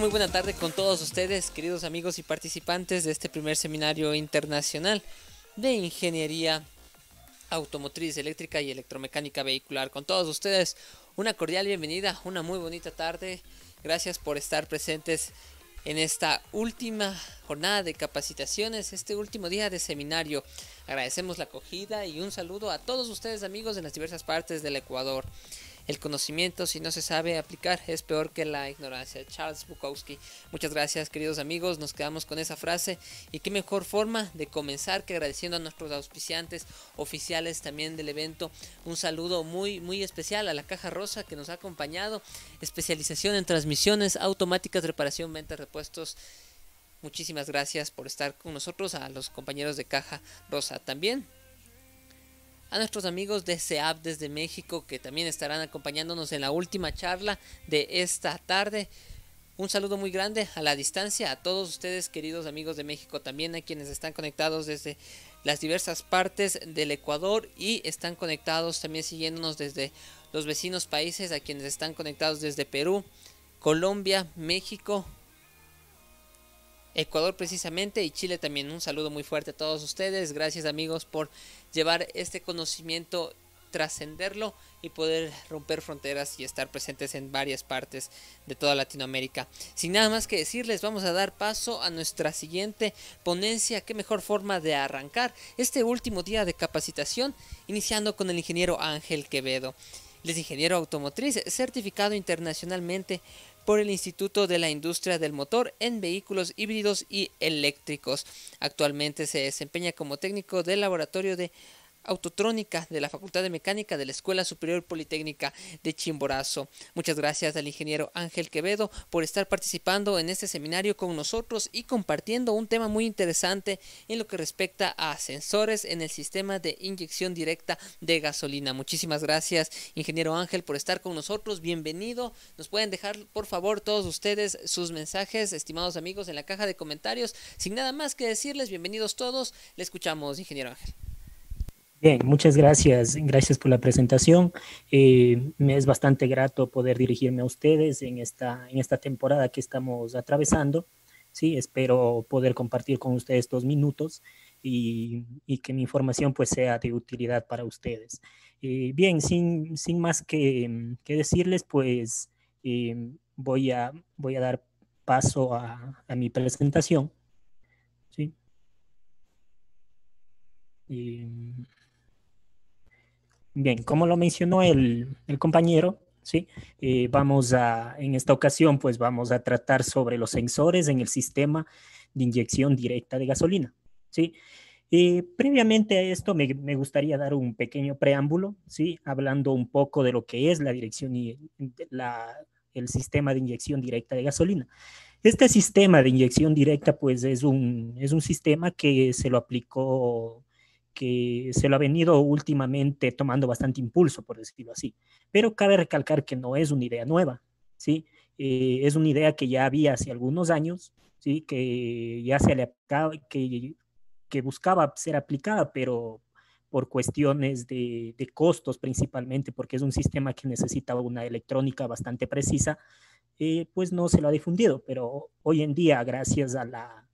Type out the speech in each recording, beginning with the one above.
muy buena tarde con todos ustedes, queridos amigos y participantes de este primer seminario internacional de ingeniería automotriz eléctrica y electromecánica vehicular. Con todos ustedes, una cordial bienvenida, una muy bonita tarde. Gracias por estar presentes en esta última jornada de capacitaciones, este último día de seminario. Agradecemos la acogida y un saludo a todos ustedes amigos de las diversas partes del Ecuador. El conocimiento, si no se sabe aplicar, es peor que la ignorancia. Charles Bukowski. Muchas gracias, queridos amigos. Nos quedamos con esa frase. Y qué mejor forma de comenzar que agradeciendo a nuestros auspiciantes oficiales también del evento. Un saludo muy, muy especial a la Caja Rosa que nos ha acompañado. Especialización en transmisiones automáticas, reparación, venta, repuestos. Muchísimas gracias por estar con nosotros a los compañeros de Caja Rosa también a nuestros amigos de SEAP desde México que también estarán acompañándonos en la última charla de esta tarde. Un saludo muy grande a la distancia a todos ustedes, queridos amigos de México, también a quienes están conectados desde las diversas partes del Ecuador y están conectados también siguiéndonos desde los vecinos países, a quienes están conectados desde Perú, Colombia, México, Ecuador precisamente y Chile también. Un saludo muy fuerte a todos ustedes. Gracias amigos por llevar este conocimiento, trascenderlo y poder romper fronteras y estar presentes en varias partes de toda Latinoamérica. Sin nada más que decirles, vamos a dar paso a nuestra siguiente ponencia. Qué mejor forma de arrancar este último día de capacitación, iniciando con el ingeniero Ángel Quevedo. Les ingeniero automotriz, certificado internacionalmente por el Instituto de la Industria del Motor en Vehículos Híbridos y Eléctricos. Actualmente se desempeña como técnico del Laboratorio de autotrónica de la Facultad de Mecánica de la Escuela Superior Politécnica de Chimborazo. Muchas gracias al ingeniero Ángel Quevedo por estar participando en este seminario con nosotros y compartiendo un tema muy interesante en lo que respecta a ascensores en el sistema de inyección directa de gasolina. Muchísimas gracias, ingeniero Ángel, por estar con nosotros. Bienvenido. Nos pueden dejar, por favor, todos ustedes sus mensajes, estimados amigos, en la caja de comentarios. Sin nada más que decirles, bienvenidos todos. Le escuchamos, ingeniero Ángel. Bien, muchas gracias. Gracias por la presentación. Eh, me es bastante grato poder dirigirme a ustedes en esta, en esta temporada que estamos atravesando. Sí, espero poder compartir con ustedes estos minutos y, que mi información pues sea de utilidad para ustedes. Eh, bien, sin, más que, decirles, pues eh, voy, a, voy a dar paso a, mi presentación. Sí. Bien, como lo mencionó el, compañero, ¿sí? Eh, vamos a, en esta ocasión, pues vamos a tratar sobre los sensores en el sistema de inyección directa de gasolina, ¿sí? Eh, previamente a esto me, me, gustaría dar un pequeño preámbulo, ¿sí? Hablando un poco de lo que es la dirección y la, el sistema de inyección directa de gasolina. Este sistema de inyección directa, pues es un, es un sistema que se lo aplicó que se lo ha venido últimamente tomando bastante impulso, por decirlo así. Pero cabe recalcar que no es una idea nueva, ¿sí? Eh, es una idea que ya había hace algunos años, ¿sí? Que ya se le que, que buscaba ser aplicada, pero por cuestiones de, costos principalmente, porque es un sistema que necesitaba una electrónica bastante precisa, eh, pues no se lo ha difundido, pero hoy en día, gracias a la,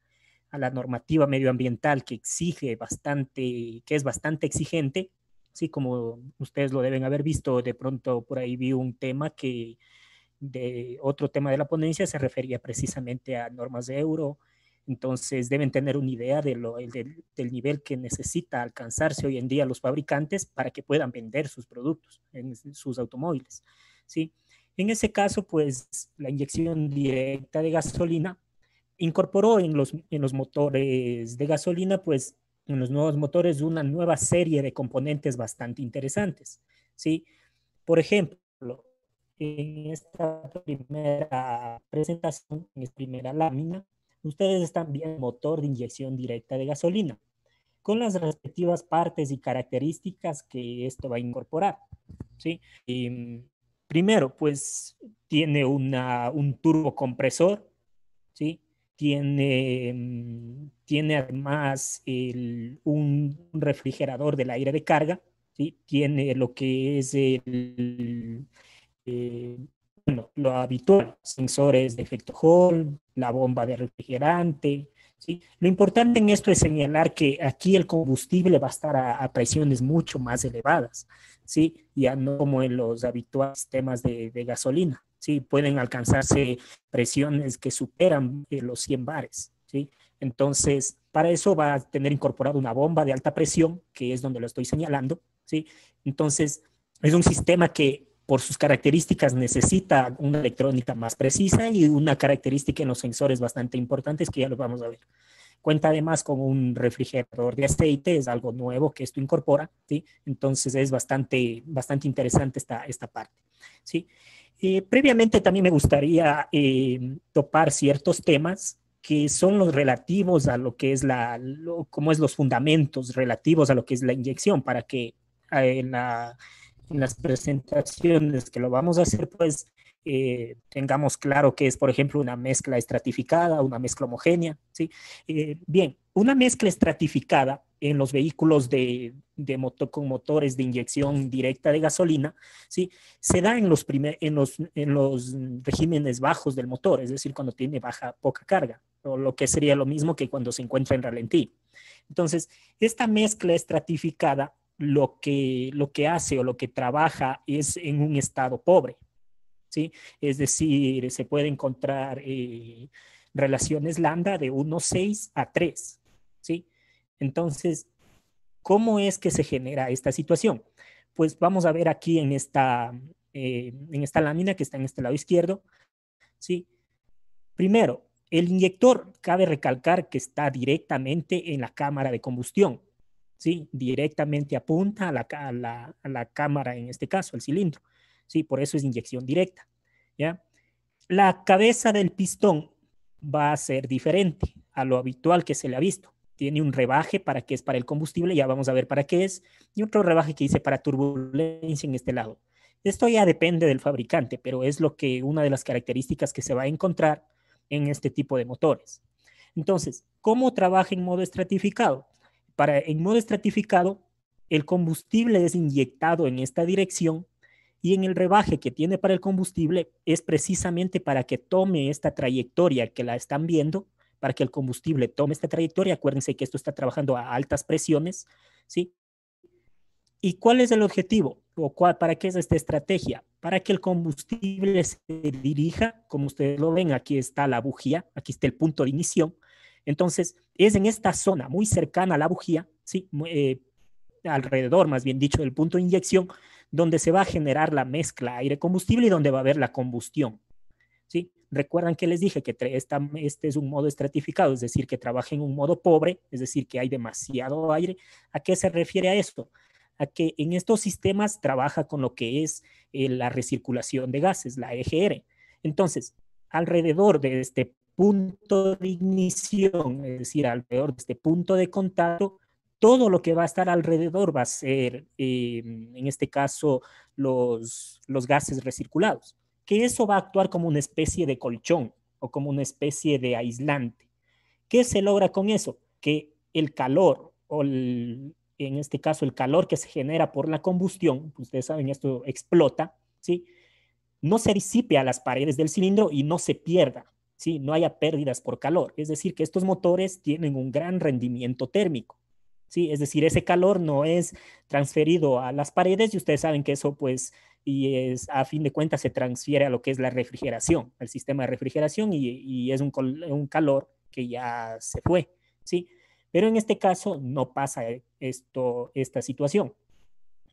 a la normativa medioambiental que exige bastante, que es bastante exigente. Así como ustedes lo deben haber visto, de pronto por ahí vi un tema que de otro tema de la ponencia se refería precisamente a normas de euro. Entonces deben tener una idea del nivel que necesita alcanzarse hoy en día los fabricantes para que puedan vender sus productos, en sus automóviles. ¿sí? En ese caso, pues la inyección directa de gasolina incorporó en los, en los motores de gasolina, pues en los nuevos motores, una nueva serie de componentes bastante interesantes. ¿sí? Por ejemplo, en esta primera presentación, en esta primera lámina, ustedes están viendo motor de inyección directa de gasolina, con las respectivas partes y características que esto va a incorporar. ¿sí? Em, primero, pues tiene una, un turbocompresor, ¿sí? tiene, mm, tiene además un refrigerador del aire de carga, tiene lo que es el, eh, lo habitual, sensores de efecto Hall, la bomba de refrigerante. ¿sí? Lo importante en esto es señalar que aquí el combustible va a estar a, presiones mucho más elevadas, ¿sí? ya no como en los habituales temas de gasolina. ¿sí? Pueden alcanzarse presiones que superan eh, los 100 bares, ¿sí? Entonces, para eso va a tener incorporado una bomba de alta presión, que es donde lo estoy señalando, ¿sí? Entonces, es un sistema que por sus características necesita una electrónica más precisa y una característica en los sensores bastante importante es que ya lo vamos a ver. Cuenta además con un refrigerador de aceite, es algo nuevo que esto incorpora, ¿sí? Entonces es bastante, bastante interesante esta, esta parte, ¿sí? Eh, previamente también me gustaría eh, topar ciertos temas que son los relativos a lo que es la, cómo como es los fundamentos relativos a lo que es la inyección, para que ah, en, las presentaciones que lo vamos a hacer, pues eh, tengamos claro que es, por ejemplo, una mezcla estratificada, una mezcla homogénea, ¿sí? bien, una mezcla estratificada en los vehículos de, con motores de inyección directa de gasolina, ¿sí? se da en los, en, los, regímenes bajos del motor, es decir, cuando tiene baja, poca carga, o lo que sería lo mismo que cuando se encuentra en ralentí. Entonces, esta mezcla estratificada lo que, lo que hace o lo que trabaja es en un estado pobre, ¿sí? Es decir, se puede encontrar eh, relaciones lambda de 1,6 a 3, ¿sí? Entonces, ¿cómo es que se genera esta situación? Pues vamos a ver aquí en esta, eh, en esta lámina que está en este lado izquierdo, ¿sí? Primero, el inyector cabe recalcar que está directamente en la cámara de combustión, ¿sí? Directamente apunta a la, cámara, en este caso, al cilindro, ¿sí? Por eso es inyección directa, ¿ya? La cabeza del pistón va a ser diferente a lo habitual que se le ha visto tiene un rebaje para que es para el combustible, ya vamos a ver para qué es, y otro rebaje que dice para turbulencia en este lado. Esto ya depende del fabricante, pero es lo que una de las características que se va a encontrar en este tipo de motores. Entonces, ¿cómo trabaja en modo estratificado? Para en modo estratificado, el combustible es inyectado en esta dirección y en el rebaje que tiene para el combustible es precisamente para que tome esta trayectoria que la están viendo para que el combustible tome esta trayectoria. Acuérdense que esto está trabajando a altas presiones, ¿sí? ¿Y cuál es el objetivo? ¿O para qué es esta estrategia? Para que el combustible se dirija, como ustedes lo ven, aquí está la bujía, aquí está el punto de inicio. Entonces, es en esta zona muy cercana a la bujía, ¿sí? Eh, alrededor, más bien dicho, del punto de inyección, donde se va a generar la mezcla aire-combustible y donde va a haber la combustión. ¿sí? Recuerdan que les dije que este es un modo estratificado, es decir, que trabaja en un modo pobre, es decir, que hay demasiado aire. ¿A qué se refiere a esto? a que en estos sistemas trabaja con lo que es eh, la recirculación de gases, la EGR. Entonces, alrededor de este punto de ignición, es decir, alrededor de este punto de contacto, todo lo que va a estar alrededor va a ser, eh, en este caso, los, los gases recirculados que eso va a actuar como una especie de colchón o como una especie de aislante. ¿Qué se logra con eso? Que el calor o en este caso el calor que se genera por la combustión, ustedes saben esto explota, ¿sí? No se disipe a las paredes del cilindro y no se pierda, ¿sí? No haya pérdidas por calor. Es decir, que estos motores tienen un gran rendimiento térmico. ¿Sí? Es decir, ese calor no es transferido a las paredes y ustedes saben que eso pues y es, a fin de cuentas se transfiere a lo que es la refrigeración, al sistema de refrigeración y, es un, calor que ya se fue, ¿sí? Pero en este caso no pasa esto, esta situación,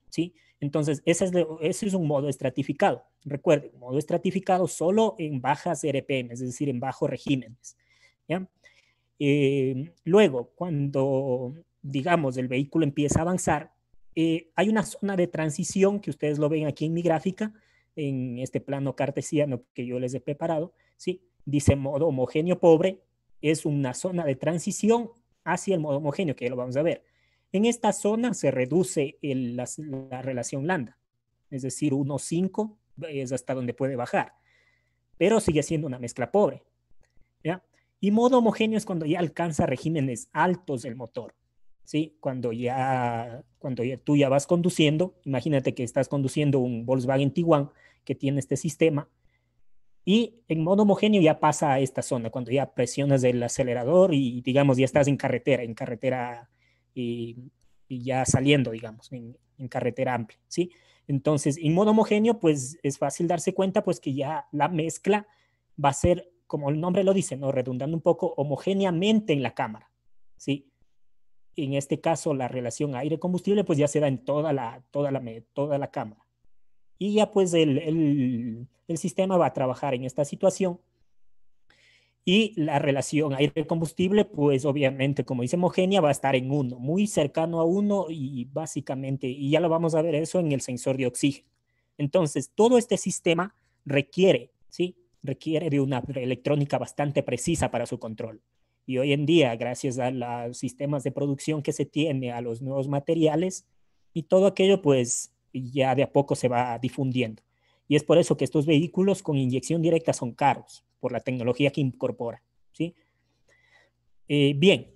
¿sí? Entonces, ese es, ese es un modo estratificado. Recuerden, modo estratificado solo en bajas RPM, es decir, en bajos regímenes, ¿ya? Eh, luego, cuando, digamos, el vehículo empieza a avanzar, eh, hay una zona de transición que ustedes lo ven aquí en mi gráfica, en este plano cartesiano que yo les he preparado, ¿sí? dice modo homogéneo pobre, es una zona de transición hacia el modo homogéneo, que ya lo vamos a ver. En esta zona se reduce la, relación lambda, es decir, 1,5 es hasta donde puede bajar, pero sigue siendo una mezcla pobre. Y modo homogéneo es cuando ya alcanza regímenes altos del motor. ¿sí? Cuando ya, cuando tú ya vas conduciendo, imagínate que estás conduciendo un Volkswagen Tiguan que tiene este sistema y en modo homogéneo ya pasa a esta zona, cuando ya presionas el acelerador y digamos ya estás en carretera, en carretera eh, y, ya saliendo, digamos, en, en, carretera amplia, ¿sí? Entonces, en modo homogéneo, pues es fácil darse cuenta pues que ya la mezcla va a ser, como el nombre lo dice, ¿no? Redundando un poco, homogéneamente en la cámara, ¿sí? en este caso la relación aire-combustible, pues ya se da en toda la, toda la, toda la cámara. Y ya pues el, sistema va a trabajar en esta situación. Y la relación aire-combustible, pues obviamente, como dice Mogenia, va a estar en uno, muy cercano a uno y básicamente, y ya lo vamos a ver eso en el sensor de oxígeno. Entonces, todo este sistema requiere, ¿sí? Requiere de una electrónica bastante precisa para su control. Y hoy en día, gracias a los sistemas de producción que se tiene, a los nuevos materiales y todo aquello, pues ya de a poco se va difundiendo. Y es por eso que estos vehículos con inyección directa son caros, por la tecnología que incorpora. ¿sí? Eh, bien,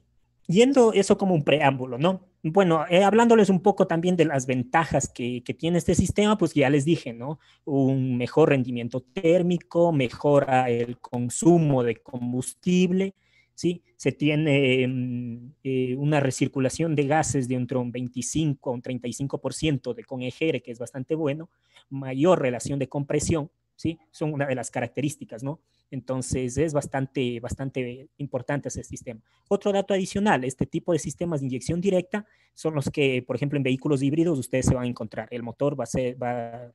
yendo eso como un preámbulo, ¿no? Bueno, eh, hablándoles un poco también de las ventajas que, que, tiene este sistema, pues ya les dije, ¿no? Un mejor rendimiento térmico, mejora el consumo de combustible, ¿sí? Se tiene em, eh, una recirculación de gases de entre un 25 a un 35% de con EGR, que es bastante bueno, mayor relación de compresión, ¿sí? Son una de las características, ¿no? Entonces es bastante, bastante importante ese sistema. Otro dato adicional, este tipo de sistemas de inyección directa son los que, por ejemplo, en vehículos híbridos ustedes se van a encontrar. El motor va a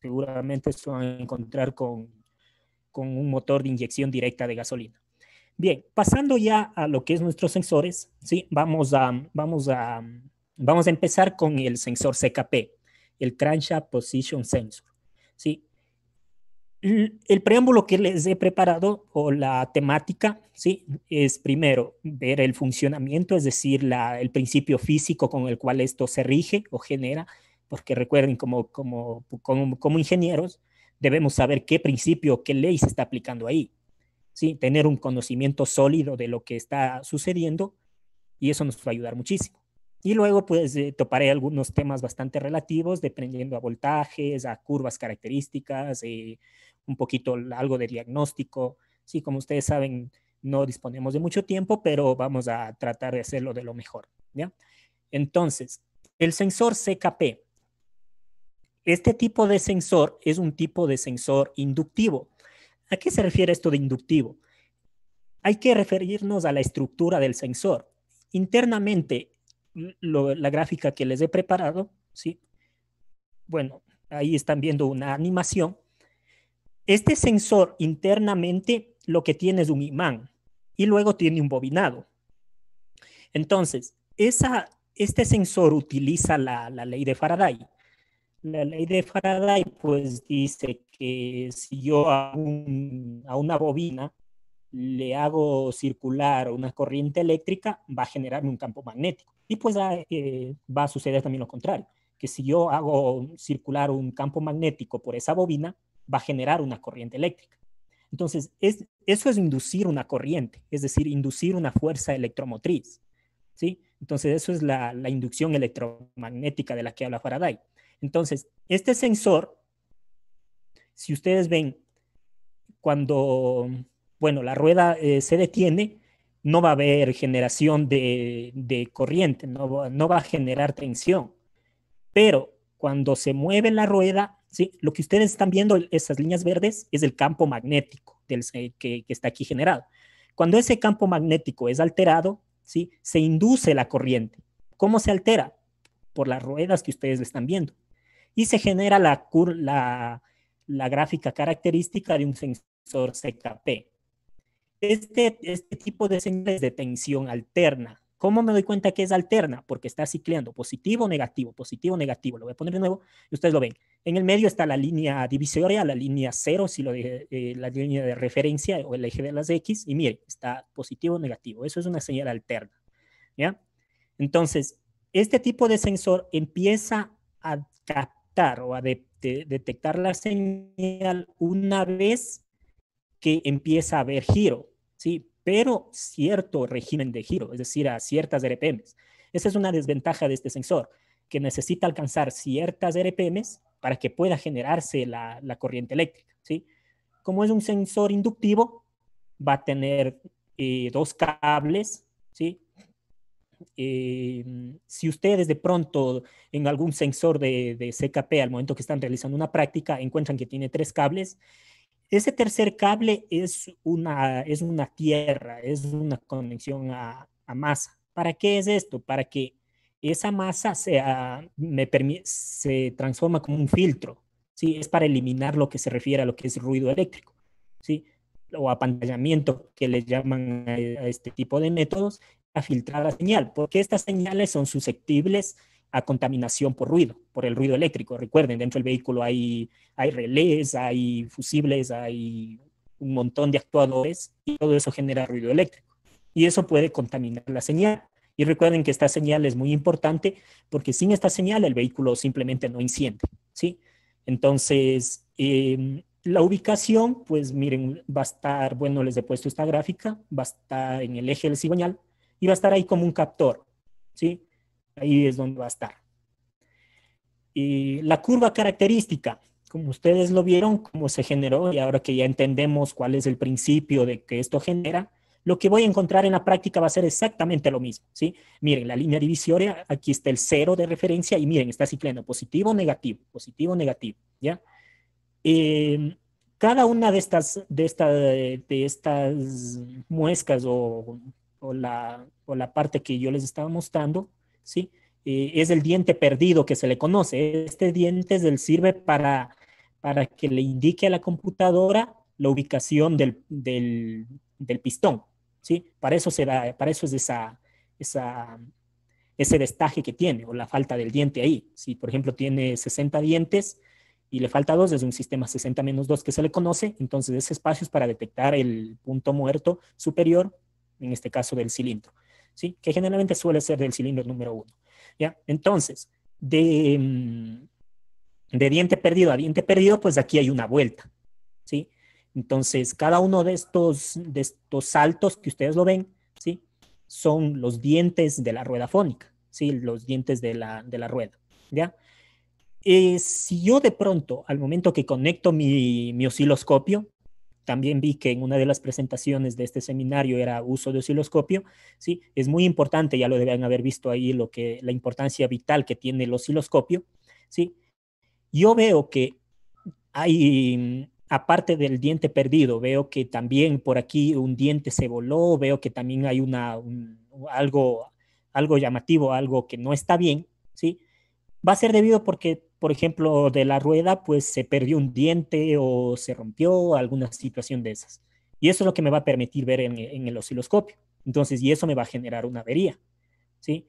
seguramente se van a encontrar con, con un motor de inyección directa de gasolina. Bien, pasando ya a lo que es nuestros sensores, ¿sí? vamos, a, vamos, a, vamos a empezar con el sensor CKP, el Crankshaft Position Sensor. ¿sí? El preámbulo que les he preparado o la temática ¿sí? es primero ver el funcionamiento, es decir, el principio físico con el cual esto se rige o genera, porque recuerden como, como, como, ingenieros debemos saber qué principio, qué ley se está aplicando ahí. ¿sí? tener un conocimiento sólido de lo que está sucediendo y eso nos va a ayudar muchísimo. Y luego, pues, eh, toparé algunos temas bastante relativos, dependiendo a voltajes, a curvas características, eh, un poquito algo de diagnóstico. Sí, como ustedes saben, no disponemos de mucho tiempo, pero vamos a tratar de hacerlo de lo mejor, ¿ya? Entonces, el sensor CKP. Este tipo de sensor es un tipo de sensor inductivo. ¿A qué se refiere esto de inductivo? Hay que referirnos a la estructura del sensor. Internamente, la gráfica que les he preparado, ¿sí? Bueno, ahí están viendo una animación. Este sensor internamente lo que tiene es un imán y luego tiene un bobinado. Entonces, este sensor utiliza la ley de Faraday la ley de Faraday pues dice que si yo a, una bobina le hago circular una corriente eléctrica, va a generarme un campo magnético. Y pues ah, eh, va a suceder también lo contrario, que si yo hago circular un campo magnético por esa bobina, va a generar una corriente eléctrica. Entonces, eso es inducir una corriente, es decir, inducir una fuerza electromotriz. ¿sí? Entonces, eso es la inducción electromagnética de la que habla Faraday. Entonces, este sensor, si ustedes ven, cuando, bueno, la rueda eh, se detiene, no va a haber generación de, corriente, no, va a generar tensión. Pero cuando se mueve la rueda, ¿sí? lo que ustedes están viendo, esas líneas verdes, es el campo magnético del, eh, que, está aquí generado. Cuando ese campo magnético es alterado, ¿sí? se induce la corriente. ¿Cómo se altera? Por las ruedas que ustedes están viendo y se genera la, la, la gráfica característica de un sensor CKP. Este, este tipo de señales de tensión alterna. ¿Cómo me doy cuenta que es alterna? Porque está cicleando positivo, negativo, positivo, negativo. Lo voy a poner de nuevo y ustedes lo ven. En el medio está la línea divisoria, la línea cero, si lo eh, la línea de referencia o el eje de las X. Y mire, está positivo, negativo. Eso es una señal alterna. ¿ya? Entonces, este tipo de sensor empieza a captar o detectar la señal una vez que empieza a haber giro, ¿sí? pero cierto régimen de giro, es decir, a ciertas RPMs. Esa es una desventaja de este sensor, que necesita alcanzar ciertas RPMs para que pueda generarse la, corriente eléctrica. ¿sí? Como es un sensor inductivo, va a tener eh, dos cables, ¿sí? Eh, si ustedes de pronto en algún sensor de, de, CKP al momento que están realizando una práctica encuentran que tiene tres cables, ese tercer cable es una, es una tierra, es una conexión a, masa. ¿Para qué es esto? Para que esa masa sea, me se transforma como un filtro, ¿sí? Es para eliminar lo que se refiere a lo que es ruido eléctrico, ¿sí? o apantallamiento que le llaman a, este tipo de métodos, a filtrar la señal, porque estas señales son susceptibles a contaminación por ruido, por el ruido eléctrico. Recuerden, dentro del vehículo hay, hay relés, hay fusibles, hay un montón de actuadores y todo eso genera ruido eléctrico. Y eso puede contaminar la señal. Y recuerden que esta señal es muy importante porque sin esta señal el vehículo simplemente no enciende, ¿sí? Entonces, em, la ubicación, pues miren, va a estar, bueno, les he puesto esta gráfica, va a estar en el eje del cigüeñal, y va a estar ahí como un captor, ¿sí? Ahí es donde va a estar. Y la curva característica, como ustedes lo vieron, cómo se generó y ahora que ya entendemos cuál es el principio de que esto genera, lo que voy a encontrar en la práctica va a ser exactamente lo mismo, ¿sí? Miren, la línea divisoria, aquí está el cero de referencia y miren, está ciclando positivo, negativo, positivo, negativo, ¿ya? Eh, cada una de estas, de, esta, de estas muescas o o la, la parte que yo les estaba mostrando, ¿sí? Eh, es el diente perdido que se le conoce. Este diente es el, sirve para, para que le indique a la computadora la ubicación del, pistón, ¿sí? Para eso, se para eso es esa, ese destaje que tiene o la falta del diente ahí. Si, por ejemplo, tiene 60 dientes y le falta dos, es un sistema 60 menos 2 que se le conoce, entonces ese espacio es para detectar el punto muerto superior en este caso del cilindro, ¿sí? que generalmente suele ser del cilindro número uno. ¿ya? Entonces, de, mm, de diente perdido a diente perdido, pues aquí hay una vuelta. ¿sí? Entonces, cada uno de estos, de estos saltos que ustedes lo ven, ¿sí? son los dientes de la rueda fónica, ¿sí? los dientes de la, de la rueda. ¿ya? Eh, si yo de pronto, al momento que conecto mi osciloscopio, también vi que en una de las presentaciones de este seminario era uso de osciloscopio, ¿sí? Es muy importante, ya lo deben haber visto ahí, lo que, la importancia vital que tiene el osciloscopio, ¿sí? Yo veo que hay, aparte del diente perdido, veo que también por aquí un diente se voló, veo que también hay una, algo, algo llamativo, algo que no está bien, ¿sí? Va a ser debido porque por ejemplo, de la rueda, pues se perdió un diente o se rompió, alguna situación de esas. Y eso es lo que me va a permitir ver en, el osciloscopio. Entonces, y eso me va a generar una avería, ¿sí?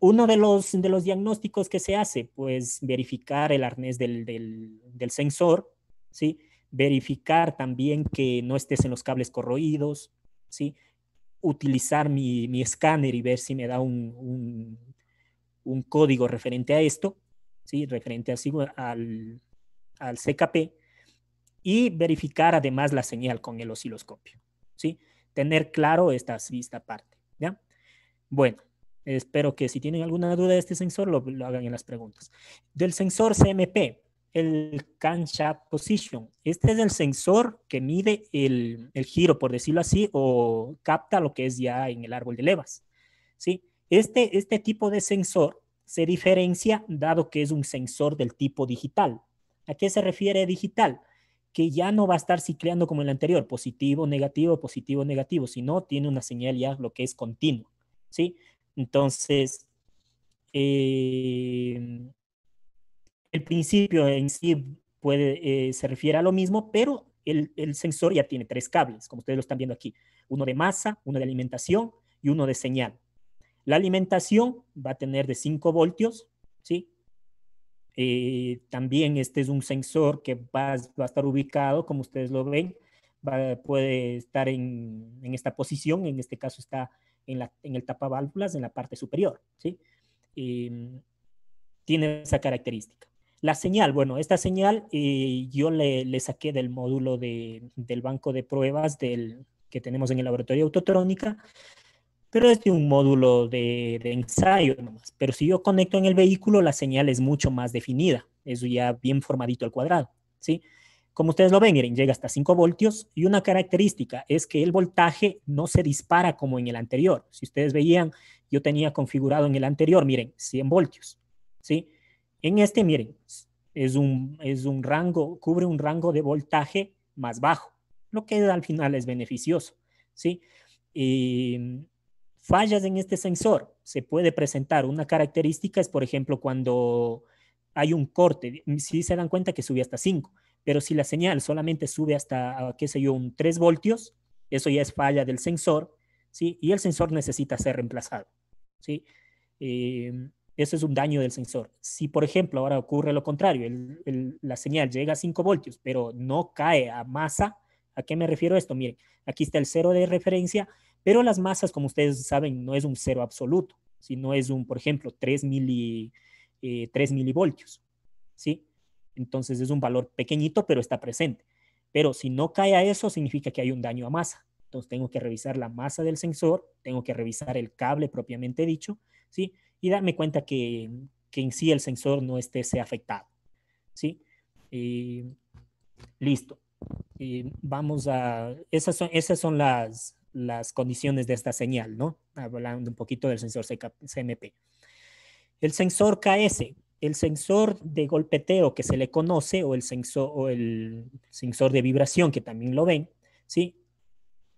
Uno de los, de los diagnósticos que se hace, pues verificar el arnés del, sensor, ¿sí? Verificar también que no estés en los cables corroídos, ¿sí? Utilizar mi, escáner y ver si me da un, un código referente a esto, referente al, al CKP, y verificar además la señal con el osciloscopio. ¿sí? Tener claro esta, esta parte. ¿ya? Bueno, espero que si tienen alguna duda de este sensor, lo, hagan en las preguntas. Del sensor CMP, el camshaft position. Este es el sensor que mide el, giro, por decirlo así, o capta lo que es ya en el árbol de levas. ¿sí? Este, este tipo de sensor se diferencia dado que es un sensor del tipo digital. ¿A qué se refiere digital? Que ya no va a estar cicleando como el anterior, positivo, negativo, positivo, negativo, sino tiene una señal ya lo que es continua. ¿sí? Entonces, eh, el principio en sí puede, eh, se refiere a lo mismo, pero el, el, sensor ya tiene tres cables, como ustedes lo están viendo aquí. Uno de masa, uno de alimentación y uno de señal. La alimentación va a tener de 5 voltios, ¿sí? Eh, también este es un sensor que va, a estar ubicado, como ustedes lo ven, puede estar en, esta posición, en este caso está en, la, en el tapaválvulas, en la parte superior, ¿sí? Em, tiene esa característica. La señal, bueno, esta señal eh, yo le, saqué del módulo del banco de pruebas del, que tenemos en el laboratorio de autotrónica pero es de un módulo de, ensayo nomás. Pero si yo conecto en el vehículo, la señal es mucho más definida, eso ya bien formadito el cuadrado, ¿sí? Como ustedes lo ven, miren, llega hasta 5 voltios y una característica es que el voltaje no se dispara como en el anterior. Si ustedes veían, yo tenía configurado en el anterior, miren, 100 voltios, ¿sí? En este, miren, es un, es un rango, cubre un rango de voltaje más bajo, lo que al final es beneficioso, ¿sí? Y eh, fallas en este sensor. Se puede presentar una característica, es por ejemplo cuando hay un corte, si se dan cuenta que sube hasta 5, pero si la señal solamente sube hasta, qué sé yo, un 3 voltios, eso ya es falla del sensor, ¿sí? Y el sensor necesita ser reemplazado, ¿sí? Em, eso es un daño del sensor. Si, por ejemplo, ahora ocurre lo contrario, la señal llega a 5 voltios, pero no cae a masa, ¿a qué me refiero esto? Miren, aquí está el cero de referencia pero las masas, como ustedes saben, no es un cero absoluto, sino es un, por ejemplo, 3, eh, milivoltios, ¿sí? Entonces es un valor pequeñito, pero está presente. Pero si no cae a eso, significa que hay un daño a masa. Entonces tengo que revisar la masa del sensor, tengo que revisar el cable propiamente dicho, ¿sí? Y darme cuenta que, en sí el sensor no esté sea afectado, ¿sí? Eh, listo. Eh, vamos a... Esas son, esas son las, las condiciones de esta señal, ¿no? Hablando un poquito del sensor CMP. El sensor KS, el sensor de golpeteo que se le conoce o el sensor, el sensor de vibración que también lo ven, ¿sí?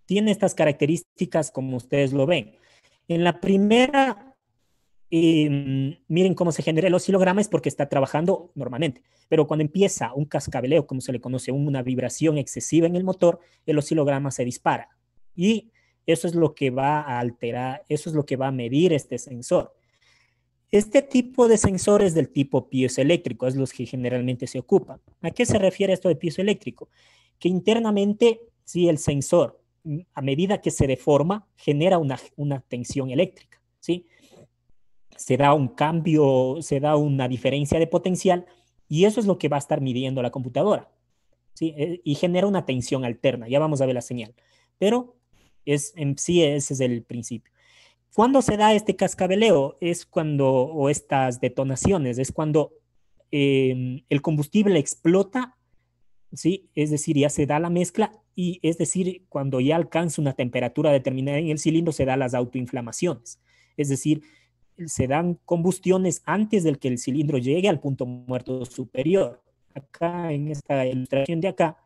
Tiene estas características como ustedes lo ven. En la primera, em, miren cómo se genera el oscilograma, es porque está trabajando normalmente, pero cuando empieza un cascabeleo, como se le conoce, una vibración excesiva en el motor, el oscilograma se dispara. Y eso es lo que va a alterar, eso es lo que va a medir este sensor. Este tipo de sensores del tipo piezoeléctrico es los que generalmente se ocupan. ¿A qué se refiere esto de piezoeléctrico? Que internamente, si el sensor, a medida que se deforma, genera una, una tensión eléctrica, ¿sí? Se da un cambio, se da una diferencia de potencial y eso es lo que va a estar midiendo la computadora, ¿sí? Eh, y genera una tensión alterna, ya vamos a ver la señal. Pero es, en sí, ese es el principio. ¿Cuándo se da este cascabeleo? Es cuando, o estas detonaciones, es cuando em, el combustible explota, ¿sí? Es decir, ya se da la mezcla y es decir, cuando ya alcanza una temperatura determinada en el cilindro se dan las autoinflamaciones. Es decir, se dan combustiones antes del que el cilindro llegue al punto muerto superior. Acá en esta ilustración de acá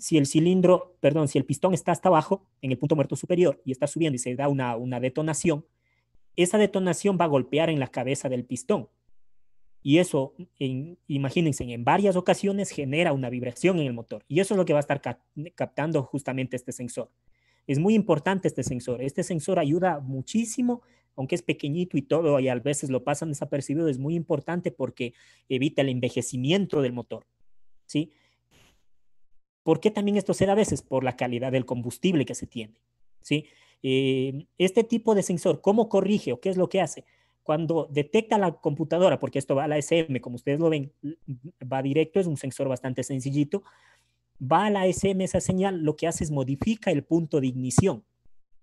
si el cilindro, perdón, si el pistón está hasta abajo, en el punto muerto superior, y está subiendo y se da una, detonación, esa detonación va a golpear en la cabeza del pistón. Y eso, imagínense, en varias ocasiones genera una vibración en el motor. Y eso es lo que va a estar captando justamente este sensor. Es muy importante este sensor. Este sensor ayuda muchísimo, aunque es pequeñito y todo, y a veces lo pasan desapercibido, es muy importante porque evita el envejecimiento del motor. ¿sí? ¿Por qué también esto se a veces? Por la calidad del combustible que se tiene. ¿sí? Eh, este tipo de sensor, ¿cómo corrige o qué es lo que hace? Cuando detecta la computadora, porque esto va a la SM, como ustedes lo ven, va directo, es un sensor bastante sencillito, va a la SM esa señal, lo que hace es modifica el punto de ignición.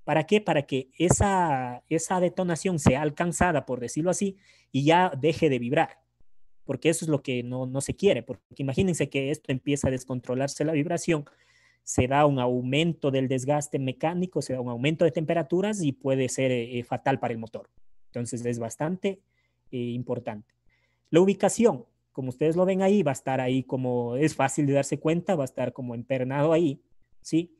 ¿Para qué? Para que esa, esa detonación sea alcanzada, por decirlo así, y ya deje de vibrar porque eso es lo que no, no se quiere, porque imagínense que esto empieza a descontrolarse la vibración, se da un aumento del desgaste mecánico, se da un aumento de temperaturas y puede ser eh, fatal para el motor. Entonces es bastante eh, importante. La ubicación, como ustedes lo ven ahí, va a estar ahí como es fácil de darse cuenta, va a estar como empernado ahí, ¿sí?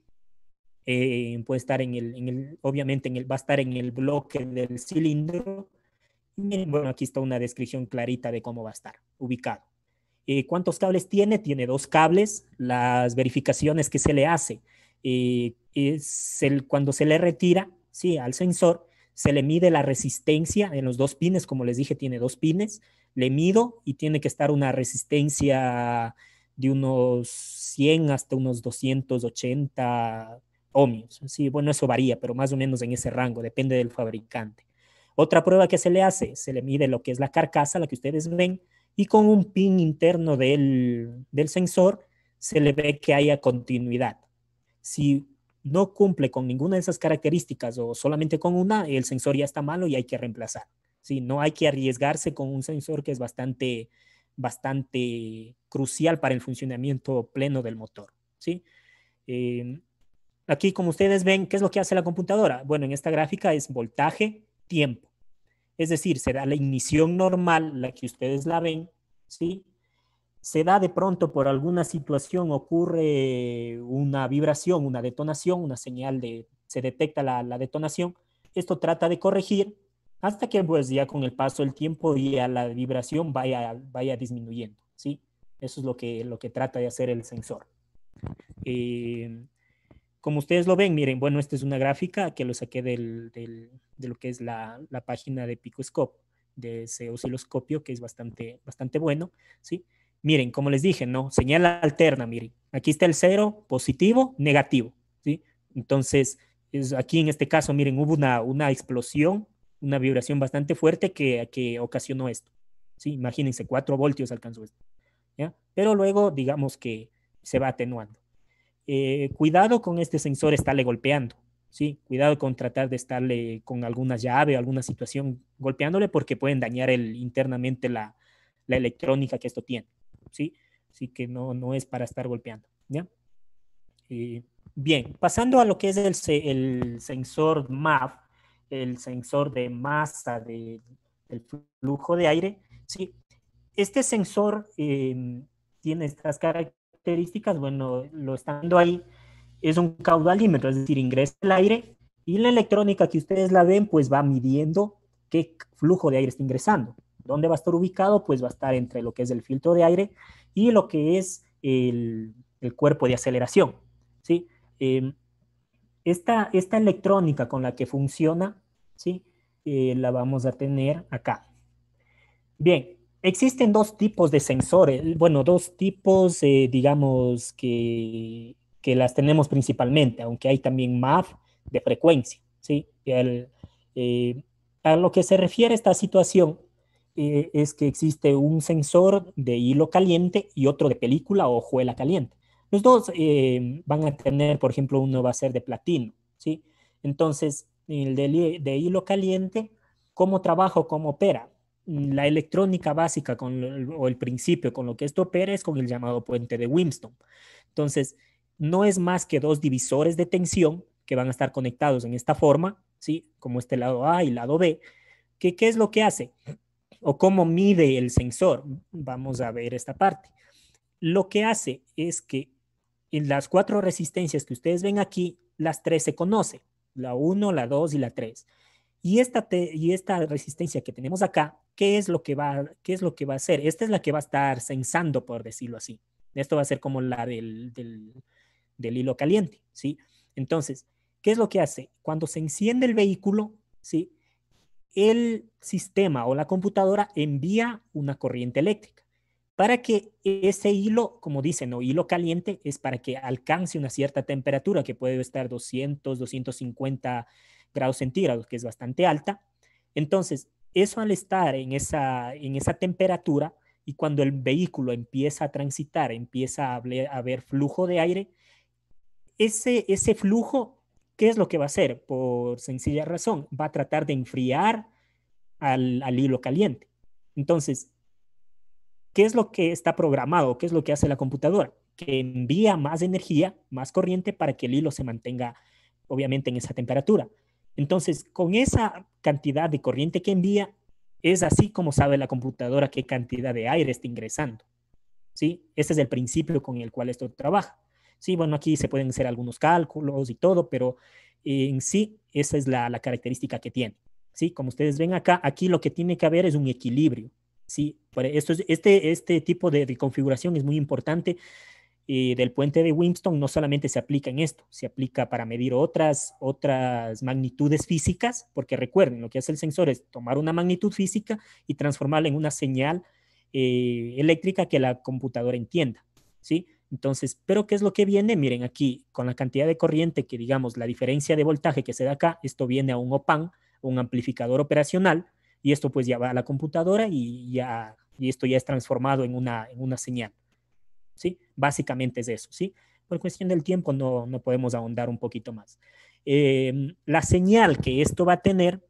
Eh, puede estar en el, en el, obviamente en el, va a estar en el bloque del cilindro bueno, aquí está una descripción clarita de cómo va a estar ubicado. Eh, ¿Cuántos cables tiene? Tiene dos cables. Las verificaciones que se le hace eh, es el, cuando se le retira sí, al sensor, se le mide la resistencia en los dos pines, como les dije, tiene dos pines, le mido y tiene que estar una resistencia de unos 100 hasta unos 280 ohmios. Sí, bueno, eso varía, pero más o menos en ese rango, depende del fabricante. Otra prueba que se le hace, se le mide lo que es la carcasa, la que ustedes ven, y con un pin interno del, sensor se le ve que haya continuidad. Si no cumple con ninguna de esas características o solamente con una, el sensor ya está malo y hay que reemplazar. No hay que arriesgarse con un sensor que es bastante, bastante crucial para el funcionamiento pleno del motor. ¿sí? Eh, aquí, como ustedes ven, ¿qué es lo que hace la computadora? Bueno, en esta gráfica es voltaje, tiempo. Es decir, será la ignición normal, la que ustedes la ven, ¿sí? Se da de pronto por alguna situación, ocurre una vibración, una detonación, una señal de, se detecta la, detonación. Esto trata de corregir hasta que pues ya con el paso del tiempo y a la vibración vaya, vaya disminuyendo, ¿sí? Eso es lo que, lo que trata de hacer el sensor. Eh, como ustedes lo ven, miren, bueno, esta es una gráfica que lo saqué de lo que es la, página de Picoscope, de ese osciloscopio, que es bastante, bastante bueno, ¿sí? Miren, como les dije, ¿no? Señal alterna, miren. Aquí está el cero, positivo, negativo, ¿sí? Entonces, aquí en este caso, miren, hubo una, una explosión, una vibración bastante fuerte que, que ocasionó esto, ¿sí? Imagínense, 4 voltios alcanzó esto, ¿ya? Pero luego, digamos que se va atenuando. Eh, cuidado con este sensor estarle golpeando, ¿sí? Cuidado con tratar de estarle con alguna llave o alguna situación golpeándole porque pueden dañar el, internamente la, electrónica que esto tiene, ¿sí? Así que no, no es para estar golpeando, eh, bien, pasando a lo que es el, sensor MAF, el sensor de masa de, del flujo de aire, ¿sí? Este sensor eh, tiene estas características características, bueno, lo estando ahí, es un caudalímetro, es decir, ingresa el aire y la electrónica que ustedes la ven, pues va midiendo qué flujo de aire está ingresando. ¿Dónde va a estar ubicado? Pues va a estar entre lo que es el filtro de aire y lo que es el, cuerpo de aceleración. ¿sí? Em, esta, electrónica con la que funciona, ¿sí? Eh, la vamos a tener acá. Bien, Existen dos tipos de sensores, bueno, dos tipos, eh, digamos, que, que, las tenemos principalmente, aunque hay también MAF de frecuencia, ¿sí? Eh, a lo que se refiere esta situación eh, es que existe un sensor de hilo caliente y otro de película o hojuela caliente. Los dos van a tener, por ejemplo, uno va a ser de platino, ¿sí? Entonces, el de, de hilo caliente, ¿cómo trabaja o cómo opera? la electrónica básica con o el principio con lo que esto opera es con el llamado puente de Winston. Entonces, no es más que dos divisores de tensión que van a estar conectados en esta forma, ¿sí? Como este lado A y lado B. Que, ¿Qué es lo que hace? ¿O cómo mide el sensor? Vamos a ver esta parte. Lo que hace es que en las cuatro resistencias que ustedes ven aquí, las tres se conocen, la 1, la 2 y la 3. Y esta, y esta resistencia que tenemos acá, ¿qué es, lo que va, ¿qué es lo que va a hacer? Esta es la que va a estar censando, por decirlo así. Esto va a ser como la del, hilo caliente, ¿sí? Entonces, ¿qué es lo que hace? Cuando se enciende el vehículo, ¿sí? El sistema o la computadora envía una corriente eléctrica para que ese hilo, como dicen, o hilo caliente, es para que alcance una cierta temperatura que puede estar 200, 250 grados centígrados, que es bastante alta. Entonces, eso al estar en esa, en esa temperatura y cuando el vehículo empieza a transitar, empieza a haber flujo de aire, ese, ese flujo, ¿qué es lo que va a hacer? Por sencilla razón, va a tratar de enfriar al hilo caliente. Entonces, ¿qué es lo que está programado? ¿Qué es lo que hace la computadora? Que envía más energía, más corriente para que el hilo se mantenga, obviamente, en esa temperatura. Entonces, con esa cantidad de corriente que envía, es así como sabe la computadora qué cantidad de aire está ingresando. ¿Sí? Ese es el principio con el cual esto trabaja. Sí, bueno, aquí se pueden hacer algunos cálculos y todo, pero eh, en sí, esa es la, característica que tiene. ¿Sí? Como ustedes ven acá, aquí lo que tiene que haber es un equilibrio. ¿Sí? E, esto este, este tipo de, de configuración es muy importante del puente de Winston no solamente se aplica en esto, se aplica para medir otras, otras magnitudes físicas, porque recuerden, lo que hace el sensor es tomar una magnitud física y transformarla en una señal eh, eléctrica que la computadora entienda, ¿sí? Entonces, ¿pero qué es lo que viene? Miren aquí, con la cantidad de corriente que, digamos, la diferencia de voltaje que se da acá, esto viene a un OPAN, un amplificador operacional, y esto pues ya va a la computadora y, ya, y esto ya es transformado en una, en una señal. Básicamente es eso, ¿sí? Por cuestión del tiempo no, podemos ahondar un poquito más. Em, la señal que esto va a tener,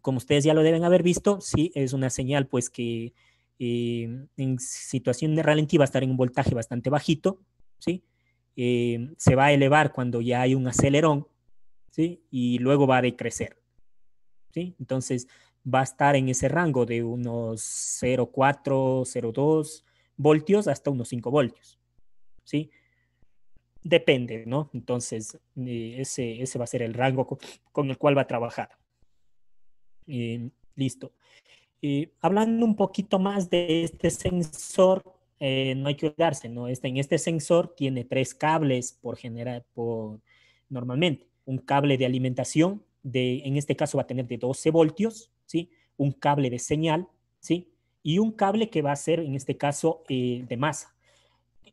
como ustedes ya lo deben haber visto, sí, es una señal pues que em, en situación de ralentí va a estar en un voltaje bastante bajito, ¿sí? Em, se va a elevar cuando ya hay un acelerón, ¿sí? Y luego va a decrecer, ¿sí? Entonces va a estar en ese rango de unos 0,4, 0,2, voltios hasta unos 5 voltios. ¿Sí? Depende, ¿no? Entonces, eh, ese, va a ser el rango con, el cual va a trabajar. listo. hablando un poquito más de este sensor, eh, no hay que olvidarse, ¿no? Este, en este sensor tiene tres cables por generar, por normalmente. Un cable de alimentación, de, en este caso va a tener de 12 voltios, ¿sí? Un cable de señal, ¿sí? y un cable que va a ser, en este caso, eh, de masa.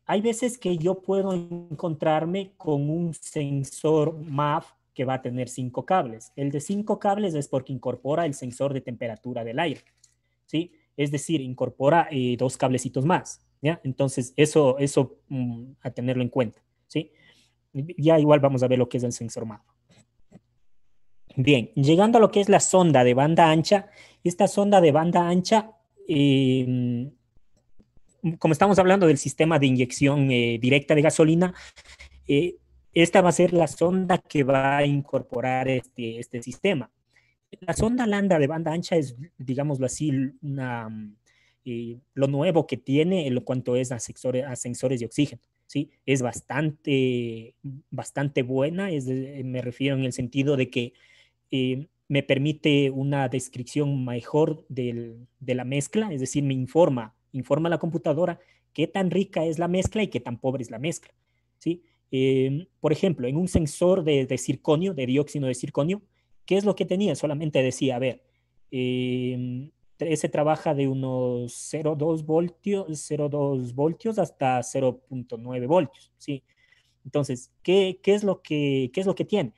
Hay veces que yo puedo encontrarme con un sensor MAF que va a tener cinco cables. El de cinco cables es porque incorpora el sensor de temperatura del aire, ¿sí? Es decir, incorpora eh, dos cablecitos más, ¿ya? Entonces, eso, eso mm, a tenerlo en cuenta, ¿sí? Ya igual vamos a ver lo que es el sensor MAF. Bien, llegando a lo que es la sonda de banda ancha, esta sonda de banda ancha Mm, como estamos hablando del sistema de inyección eh, directa de gasolina, eh, esta va a ser la sonda que va a incorporar este, este sistema. La sonda lambda de banda ancha es, digámoslo así, mm, eh, lo nuevo que tiene en lo cuanto es a, sensores, de oxígeno. ¿sí? Es bastante, bastante buena, me refiero en el sentido de que me permite una descripción mejor de la mezcla, es decir, me informa, informa la computadora qué tan rica es la mezcla y qué tan pobre es la mezcla. ¿sí? Em, por ejemplo, en un sensor de, de, circonio, de dióxido de circonio, ¿qué es lo que tenía? Solamente decía, a ver, em, ese trabaja de unos 0,2 voltios, 0,2 voltios hasta 0,9 voltios, ¿sí? Entonces, ¿qué, es lo que, ¿qué es lo que tiene?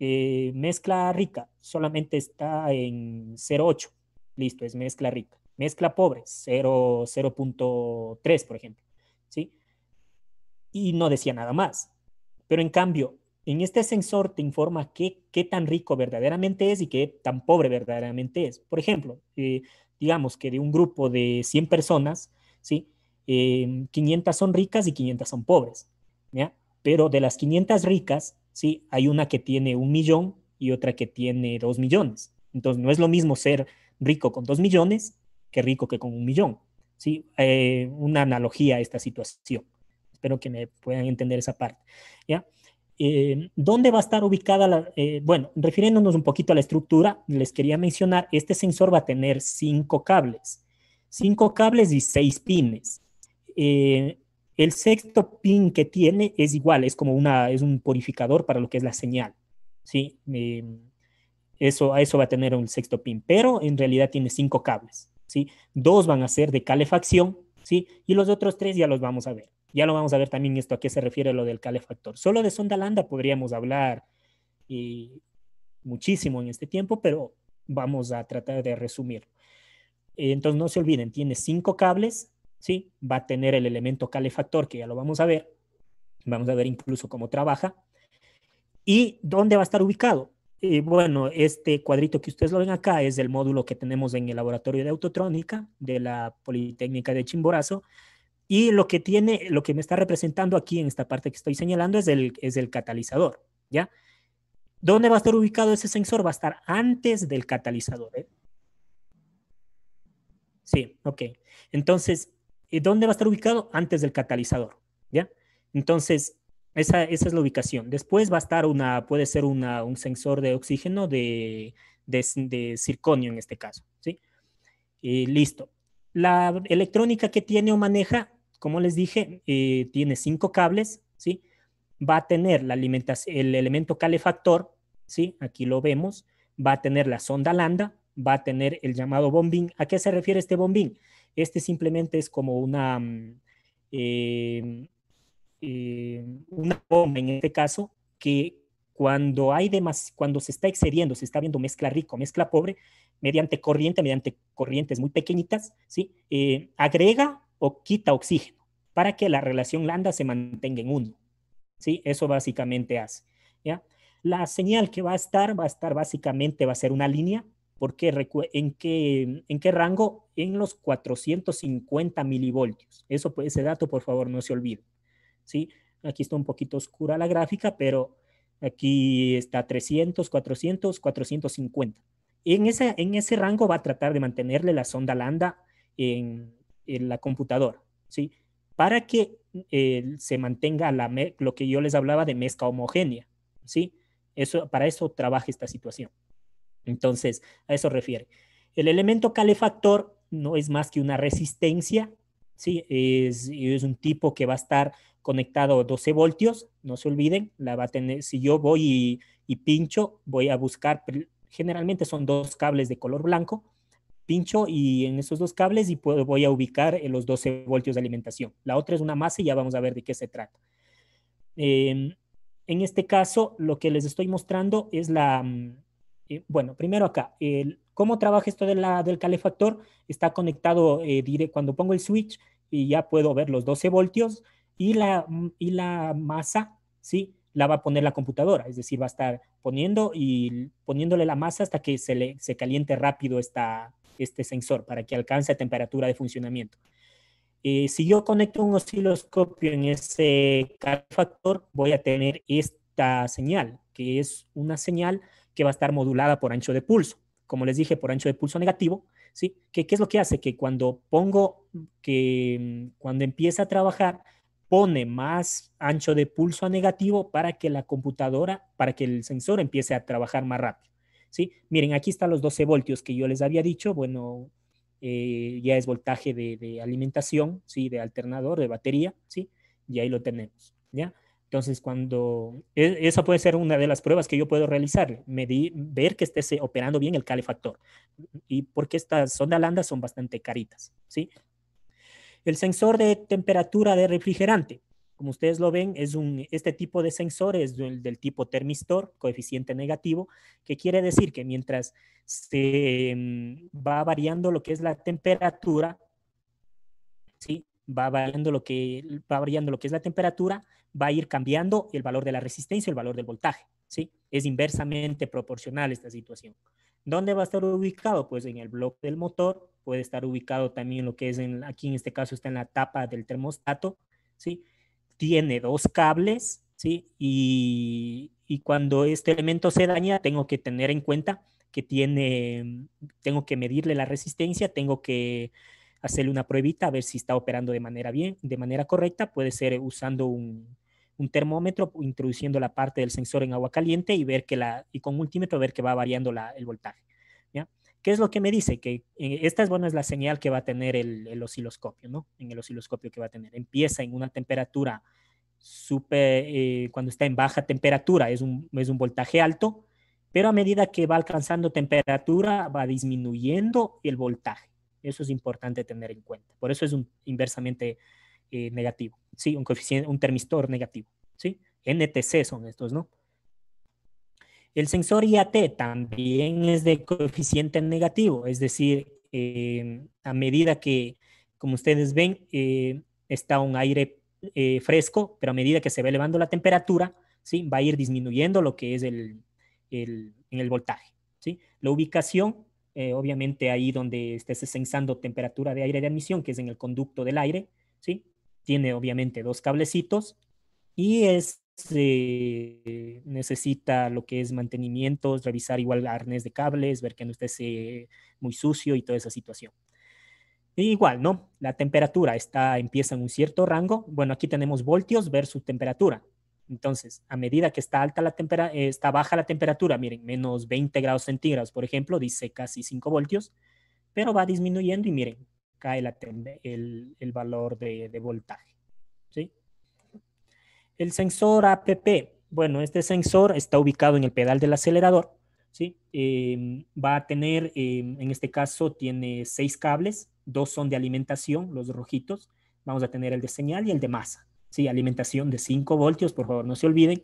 Eh, mezcla rica solamente está en 0,8. Listo, es mezcla rica. Mezcla pobre, 0.3, por ejemplo. ¿sí? Y no decía nada más. Pero en cambio, en este sensor te informa qué, qué tan rico verdaderamente es y qué tan pobre verdaderamente es. Por ejemplo, eh, digamos que de un grupo de 100 personas, ¿sí? 500 eh, son ricas y 500 son pobres. ¿ya? Pero de las 500 ricas, ¿sí? Hay una que tiene un millón y otra que tiene dos millones. Entonces, no es lo mismo ser rico con dos millones que rico que con un millón. ¿sí? Eh, una analogía a esta situación. Espero que me puedan entender esa parte. ¿ya? Eh, ¿Dónde va a estar ubicada la...? Eh, bueno, refiriéndonos un poquito a la estructura, les quería mencionar, este sensor va a tener cinco cables, cinco cables y seis pines. Eh, el sexto pin que tiene es igual, es como una, es un purificador para lo que es la señal, ¿sí? Em, eso, a eso va a tener un sexto pin, pero en realidad tiene cinco cables, ¿sí? Dos van a ser de calefacción, ¿sí? Y los otros tres ya los vamos a ver. Ya lo vamos a ver también esto, a qué se refiere lo del calefactor. Solo de sonda lambda podríamos hablar eh, muchísimo en este tiempo, pero vamos a tratar de resumir. Entonces no se olviden, tiene cinco cables, ¿sí? Va a tener el elemento calefactor, que ya lo vamos a ver. Vamos a ver incluso cómo trabaja. ¿Y dónde va a estar ubicado? Y bueno, este cuadrito que ustedes lo ven acá es el módulo que tenemos en el laboratorio de autotrónica de la Politécnica de Chimborazo. Y lo que tiene, lo que me está representando aquí en esta parte que estoy señalando es el, es el catalizador, ¿ya? ¿Dónde va a estar ubicado ese sensor? Va a estar antes del catalizador, ¿eh? Sí, ok. Entonces, ¿Dónde va a estar ubicado? Antes del catalizador, ¿ya? Entonces, esa, es la ubicación. Después va a estar una, puede ser un sensor de oxígeno de, de, circonio en este caso, ¿sí? Y listo. La electrónica que tiene o maneja, como les dije, eh, tiene cinco cables, ¿sí? Va a tener la alimentación, el elemento calefactor, ¿sí? Aquí lo vemos. Va a tener la sonda lambda, va a tener el llamado bombín. ¿A qué se refiere este bombín? Este simplemente es como mm, em, em, una, bomba en este caso que cuando hay demás, cuando se está excediendo, se está viendo mezcla rico, mezcla pobre, mediante corriente, mediante corrientes muy pequeñitas, ¿sí? Eh, agrega o quita oxígeno para que la relación lambda se mantenga en uno. ¿sí? Eso básicamente hace. ¿ya? La señal que va a estar, va a estar básicamente, va a ser una línea porque en qué, en qué rango? En los 450 milivoltios. Eso, ese dato, por favor, no se olvide. ¿sí? Aquí está un poquito oscura la gráfica, pero aquí está 300, 400, 450. En ese, en ese rango va a tratar de mantenerle la sonda lambda en, la computadora, ¿sí? Para que eh, se mantenga la, lo que yo les hablaba de mezcla homogénea, ¿sí? Eso, para eso trabaja esta situación. Entonces, a eso refiere. El elemento calefactor no es más que una resistencia, ¿sí? es, un tipo que va a estar conectado a 12 voltios, no se olviden, la va a tener, si yo voy y, pincho, voy a buscar, generalmente son dos cables de color blanco, pincho y en esos dos cables y voy a ubicar los 12 voltios de alimentación. La otra es una masa y ya vamos a ver de qué se trata. Em, en este caso, lo que les estoy mostrando es la, mm, eh, bueno, primero acá, cómo trabaja esto de del calefactor, está conectado eh, cuando pongo el switch y ya puedo ver los 12 voltios y la, mm, y la masa, ¿sí? La va a poner la computadora, es decir, va a estar poniendo y poniéndole la masa hasta que se, le, se caliente rápido este sensor para que alcance temperatura de funcionamiento. Eh, si yo conecto un osciloscopio en ese calefactor, voy a tener esta señal, que es una señal que va a estar modulada por ancho de pulso. Como les dije, por ancho de pulso negativo, ¿sí? ¿Qué, es lo que hace? Que cuando pongo, que cuando empieza a trabajar, pone más ancho de pulso a negativo para que la computadora, para que el sensor empiece a trabajar más rápido. ¿sí? Miren, aquí están los 12 voltios que yo les había dicho. Bueno, eh, ya es voltaje de, de, alimentación, ¿sí? de alternador, de batería, ¿sí? y ahí lo tenemos. ¿ya? Entonces, cuando e-, esa puede ser una de las pruebas que yo puedo realizar, ver que esté eh, operando bien el calefactor. Y porque estas sondas lambda son bastante caritas, ¿sí? El sensor de temperatura de refrigerante, como ustedes lo ven, es un, este tipo de sensor es del, del tipo termistor, coeficiente negativo, que quiere decir que mientras se mm, va variando lo que es la temperatura, ¿sí? va variando lo que, va variando lo que es la temperatura, va a ir cambiando el valor de la resistencia, el valor del voltaje, ¿sí? Es inversamente proporcional esta situación. ¿Dónde va a estar ubicado? Pues en el bloque del motor, puede estar ubicado también lo que es, en, aquí en este caso está en la tapa del termostato, ¿sí? Tiene dos cables, ¿sí? Y, y cuando este elemento se daña, tengo que tener en cuenta que tiene, tengo que medirle la resistencia, tengo que hacerle una pruebita a ver si está operando de manera bien, de manera correcta. Puede ser usando un, termómetro, introduciendo la parte del sensor en agua caliente y ver que la, y con multímetro ver que va variando la, el voltaje. ¿ya? ¿Qué es lo que me dice? Que eh, esta es, bueno, es la señal que va a tener el, osciloscopio, ¿no? En el osciloscopio que va a tener. Empieza en una temperatura súper, eh, cuando está en baja temperatura, es un, es un voltaje alto, pero a medida que va alcanzando temperatura, va disminuyendo el voltaje. Eso es importante tener en cuenta. Por eso es un inversamente eh, negativo, ¿sí? Un coeficiente, un termistor negativo, ¿sí? NTC son estos, ¿no? El sensor IAT también es de coeficiente negativo, es decir, em, a medida que, como ustedes ven, eh, está un aire eh, fresco, pero a medida que se va elevando la temperatura, ¿sí? va a ir disminuyendo lo que es el, el voltaje. ¿sí? La ubicación eh, obviamente ahí donde estés sensando temperatura de aire de admisión, que es en el conducto del aire, ¿sí? Tiene obviamente dos cablecitos y es, este, necesita lo que es mantenimientos, revisar igual arnés de cables, ver que no esté eh, muy sucio y toda esa situación. igual, ¿no? La temperatura está, empieza en un cierto rango. Bueno, aquí tenemos voltios versus temperatura. Entonces, a medida que está alta la eh, está baja la temperatura, miren, menos 20 grados centígrados, por ejemplo, dice casi 5 voltios, pero va disminuyendo y miren, cae el, valor de, voltaje. ¿sí? El sensor APP, bueno, este sensor está ubicado en el pedal del acelerador, ¿sí? Em, va a tener, em, en este caso, tiene seis cables, dos son de alimentación, los rojitos, vamos a tener el de señal y el de masa. ¿sí? alimentación de 5 voltios, por favor, no se olviden.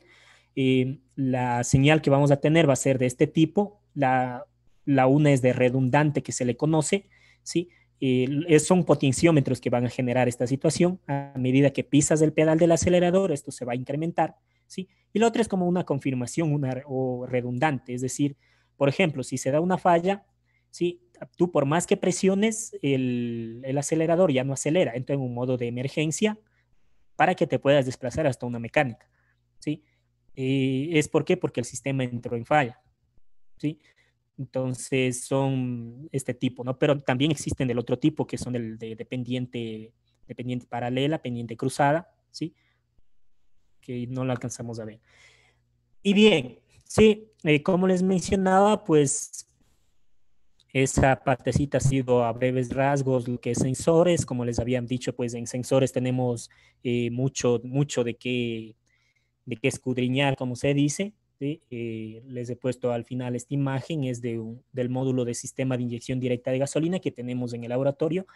Eh, la señal que vamos a tener va a ser de este tipo, la, la una es de redundante que se le conoce, ¿sí? Eh, son potenciómetros que van a generar esta situación. A medida que pisas el pedal del acelerador, esto se va a incrementar, ¿sí? Y la otra es como una confirmación una, o redundante, es decir, por ejemplo, si se da una falla, ¿sí? Tú por más que presiones, el, el acelerador ya no acelera, entonces en un modo de emergencia, para que te puedas desplazar hasta una mecánica, ¿sí? Eh, ¿Es por Porque el sistema entró en falla, ¿sí? Entonces son este tipo, ¿no? Pero también existen del otro tipo, que son el de dependiente, dependiente paralela, pendiente cruzada, ¿sí? Que no lo alcanzamos a ver. Y bien, sí, eh, como les mencionaba, pues esa partecita ha sido a breves rasgos lo que es sensores. Como les habían dicho, pues en sensores tenemos eh, mucho, mucho de qué, de qué escudriñar, como se dice. ¿sí? Eh, les he puesto al final esta imagen, es de un, del módulo de sistema de inyección directa de gasolina que tenemos en el laboratorio.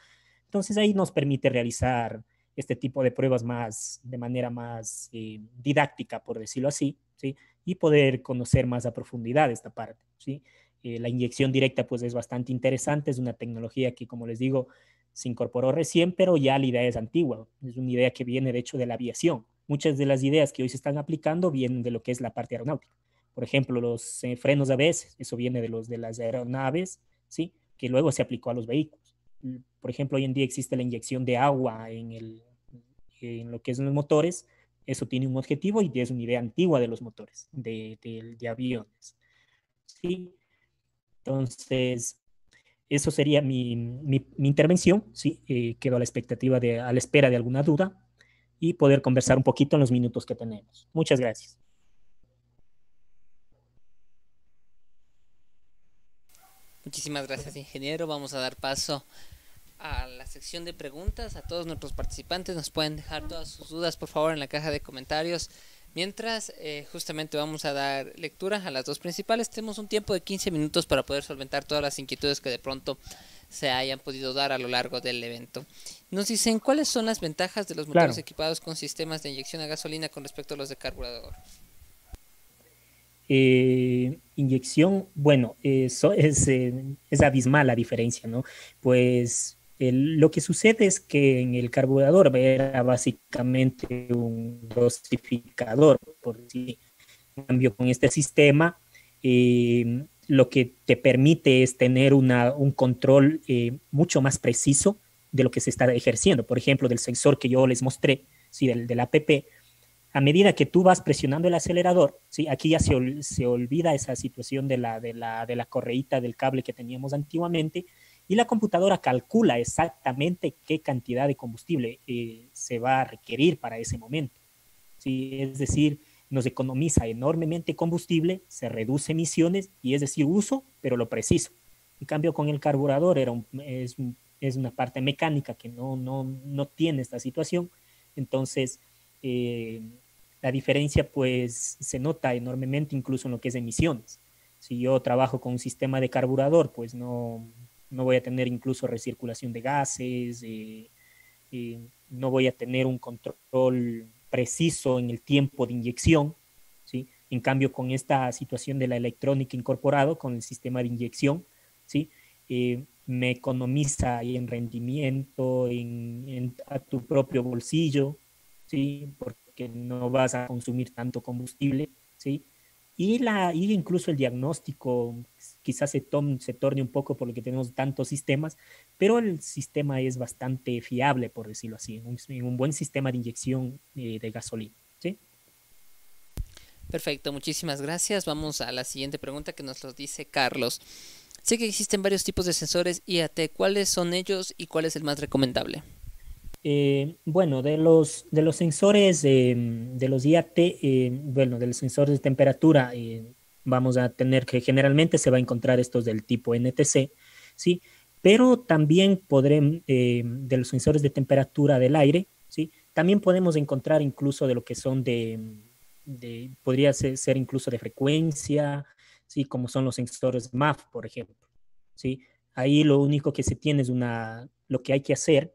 Entonces ahí nos permite realizar este tipo de pruebas más de manera más eh, didáctica, por decirlo así, ¿sí? y poder conocer más a profundidad esta parte. ¿sí? Eh, la inyección directa pues es bastante interesante, es una tecnología que como les digo se incorporó recién, pero ya la idea es antigua, es una idea que viene de hecho de la aviación. Muchas de las ideas que hoy se están aplicando vienen de lo que es la parte aeronáutica. Por ejemplo, los eh, frenos ABS, eso viene de los de las aeronaves, ¿sí? que luego se aplicó a los vehículos. Por ejemplo, hoy en día existe la inyección de agua en, en lo que es los motores, eso tiene un objetivo y es una idea antigua de los motores, de, de aviones. ¿sí? Entonces, eso sería mi, intervención, ¿sí? Eh, quedo a la expectativa, de, a la espera de alguna duda y poder conversar un poquito en los minutos que tenemos. Muchas gracias. Muchísimas gracias, ingeniero. Vamos a dar paso a la sección de preguntas. A todos nuestros participantes nos pueden dejar todas sus dudas, por favor, en la caja de comentarios. Mientras eh, justamente vamos a dar lectura a las dos principales, tenemos un tiempo de 15 minutos para poder solventar todas las inquietudes que de pronto se hayan podido dar a lo largo del evento. Nos dicen cuáles son las ventajas de los motores equipados con sistemas de inyección a gasolina con respecto a los de carburador. Eh, inyección, bueno, eso es, eh, es abismal la diferencia, ¿no? Pues lo que sucede es que en el carburador era básicamente un dosificador, por si cambio, con este sistema, em, lo que te permite es tener un control eh, mucho más preciso de lo que se está ejerciendo. Por ejemplo, del sensor que yo les mostré, ¿sí? del, del APP, a medida que tú vas presionando el acelerador, ¿sí? aquí ya se, olvida esa situación de la, de, de la correíta del cable que teníamos antiguamente, y la computadora calcula exactamente qué cantidad de combustible eh, se va a requerir para ese momento. ¿sí? Es decir, nos economiza enormemente combustible, se reduce emisiones y es decir, uso, pero lo preciso. En cambio, con el carburador era es, una parte mecánica que no, tiene esta situación. Entonces, eh, la diferencia pues se nota enormemente incluso en lo que es emisiones. Si yo trabajo con un sistema de carburador, pues no, no voy a tener incluso recirculación de gases, eh, eh, no voy a tener un control preciso en el tiempo de inyección. ¿sí? En cambio, con esta situación de la electrónica incorporado, con el sistema de inyección, ¿sí? Eh, me economiza en rendimiento, en, a tu propio bolsillo, ¿sí? porque no vas a consumir tanto combustible. ¿sí? y, la, y incluso el diagnóstico quizás se, tome, se torne un poco por lo que tenemos tantos sistemas, pero el sistema es bastante fiable, por decirlo así, un, buen sistema de inyección eh, de gasolina. ¿sí? Perfecto, muchísimas gracias. Vamos a la siguiente pregunta que nos lo dice Carlos. Sé que existen varios tipos de sensores IAT, ¿cuáles son ellos y cuál es el más recomendable? Eh, bueno, de los, de los sensores de los IAT, eh, bueno, del sensor de temperatura, eh, vamos a tener que generalmente se va a encontrar estos del tipo NTC, ¿sí? Pero también podremos, de los sensores de temperatura del aire, ¿sí? También podemos encontrar incluso de lo que son de, podría ser, incluso de frecuencia, ¿sí? Como son los sensores MAF, por ejemplo, ¿sí? Ahí lo único que se tiene es una, lo que hay que hacer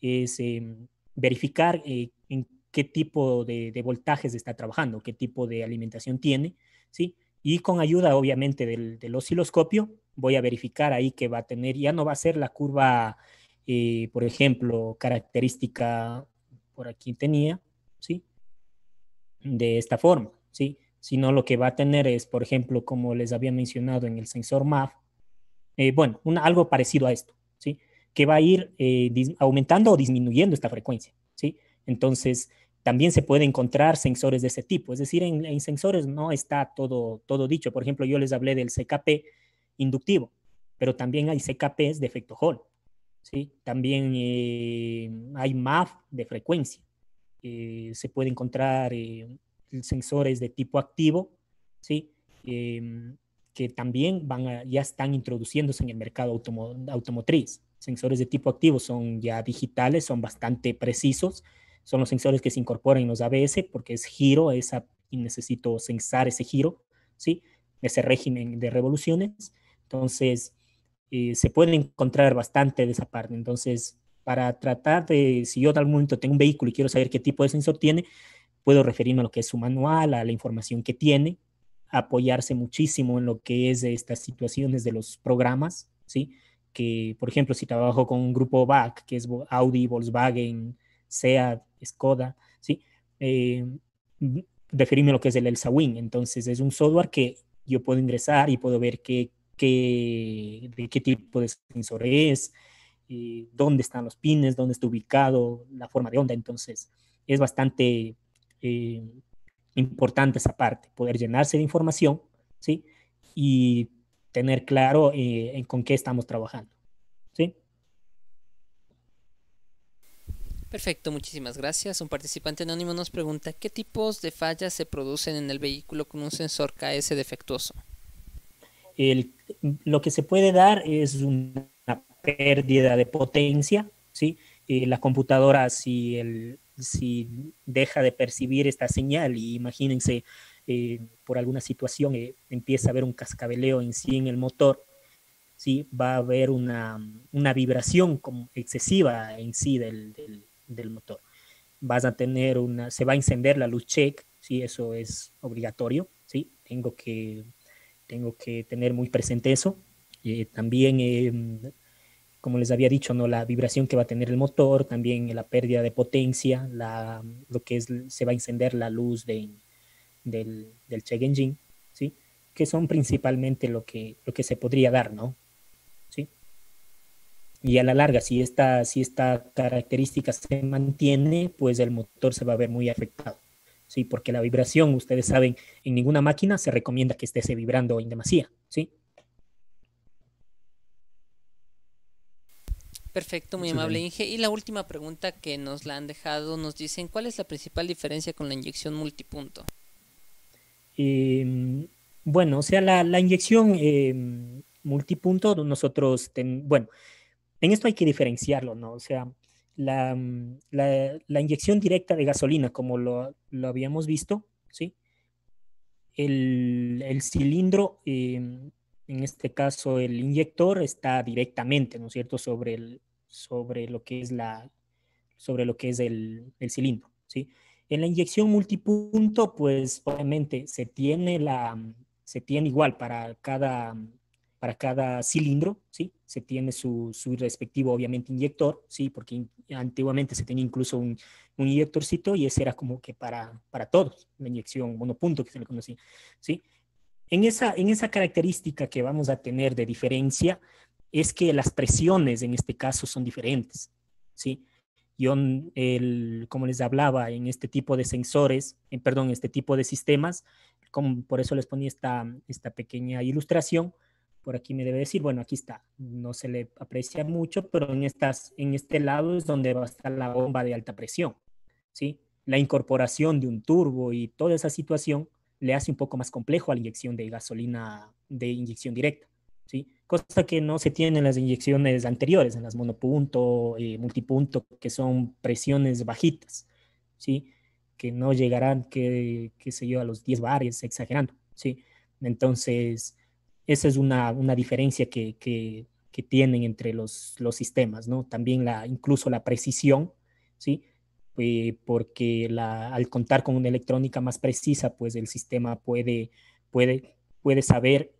es em, verificar eh, en qué tipo de, voltajes está trabajando, qué tipo de alimentación tiene, ¿sí? Y con ayuda, obviamente, del, osciloscopio, voy a verificar ahí que va a tener, ya no va a ser la curva, eh, por ejemplo, característica, por aquí tenía, ¿sí? De esta forma, ¿sí? Sino lo que va a tener es, por ejemplo, como les había mencionado en el sensor MAF, eh, bueno, algo parecido a esto, ¿sí? que va a ir eh, aumentando o disminuyendo esta frecuencia, ¿sí? Entonces, también se puede encontrar sensores de ese tipo. Es decir, en, sensores no está todo, todo dicho. Por ejemplo, yo les hablé del CKP inductivo, pero también hay CKPs de efecto Hall. ¿sí? También eh, hay MAF de frecuencia. Eh, se puede encontrar sensores de tipo activo, ¿sí? que también van ya están introduciéndose en el mercado automotriz sensores de tipo activo son ya digitales, son bastante precisos. Son los sensores que se incorporan en los ABS porque es giro, esa, y necesito censar ese giro, ¿sí? ese régimen de revoluciones. Entonces, eh, se puede encontrar bastante de esa parte. Entonces, para tratar de, si yo de algún momento tengo un vehículo y quiero saber qué tipo de sensor tiene, puedo referirme a lo que es su manual, a la información que tiene, apoyarse muchísimo en lo que es estas situaciones de los programas, ¿sí? que, por ejemplo, si trabajo con un grupo VAC, que es Audi, Volkswagen, SEAT, Skoda, ¿sí? Eh, lo que es el Elsa Entonces, es un software que yo puedo ingresar y puedo ver qué, de qué tipo de sensor es, eh, dónde están los pines, dónde está ubicado, la forma de onda. Entonces, es bastante eh, importante esa parte, poder llenarse de información, ¿sí? Y tener claro eh, en con qué estamos trabajando. ¿Sí? Perfecto, muchísimas gracias. Un participante anónimo nos pregunta, ¿qué tipos de fallas se producen en el vehículo con un sensor KS defectuoso? lo que se puede dar es una pérdida de potencia, ¿sí? Eh, la computadora, si, el, si deja de percibir esta señal, y imagínense eh, por alguna situación eh, empieza a haber un cascabeleo en sí en el motor, ¿sí? va a haber una, vibración como excesiva en sí del, motor. Vas a tener una, se va a encender la luz check, ¿sí? eso es obligatorio, ¿sí? tengo, que, tengo que tener muy presente eso. Eh, también em, como les había dicho, ¿no? la vibración que va a tener el motor, también la pérdida de potencia, la, lo que es, se va a encender la luz de, del, del check engine, ¿sí? que son principalmente lo que, lo que se podría dar, ¿no? ¿Sí? Y a la larga, si esta, si esta característica se mantiene, pues el motor se va a ver muy afectado. ¿sí? Porque la vibración, ustedes saben, en ninguna máquina se recomienda que se vibrando en demasía, ¿sí? Perfecto, muy amable Inge. Y la última pregunta que nos la han dejado, nos dicen, ¿cuál es la principal diferencia con la inyección multipunto? Eh, bueno, o sea, la, inyección eh, multipunto, nosotros, bueno, en esto hay que diferenciarlo, ¿no? O sea, la, inyección directa de gasolina, como lo, habíamos visto, ¿sí? El, cilindro, eh, en este caso el inyector, está directamente, ¿no es cierto?, sobre, lo que es, la, el, cilindro, ¿sí? sí en la inyección multipunto, pues obviamente se tiene, la, se tiene igual para cada, para cada cilindro, ¿sí? Se tiene su, su respectivo, obviamente, inyector, ¿sí? Porque antiguamente se tenía incluso un, un, inyectorcito y ese era como que para, para todos, la inyección monopunto que se le conocía, ¿sí? En esa, en esa característica que vamos a tener de diferencia es que las presiones en este caso son diferentes, ¿sí? el, como les hablaba, en este tipo de sensores, en, perdón, este tipo de sistemas, como por eso les ponía esta, esta pequeña ilustración, por aquí me debe decir, bueno, aquí está, no se le aprecia mucho, pero en, estas, en este lado es donde va a estar la bomba de alta presión, ¿sí? La incorporación de un turbo y toda esa situación le hace un poco más complejo a la inyección de gasolina de inyección directa. Cosa que no se tiene en las inyecciones anteriores, en las monopunto, y eh, multipunto, que son presiones bajitas, ¿sí? Que no llegarán, que, qué sé yo, a los 10 bares, exagerando, ¿sí? Entonces, esa es una, una diferencia que, que, que, tienen entre los, los sistemas, ¿no? También la, incluso la precisión, ¿sí? Eh, porque la, al contar con una electrónica más precisa, pues el sistema puede, puede, puede saber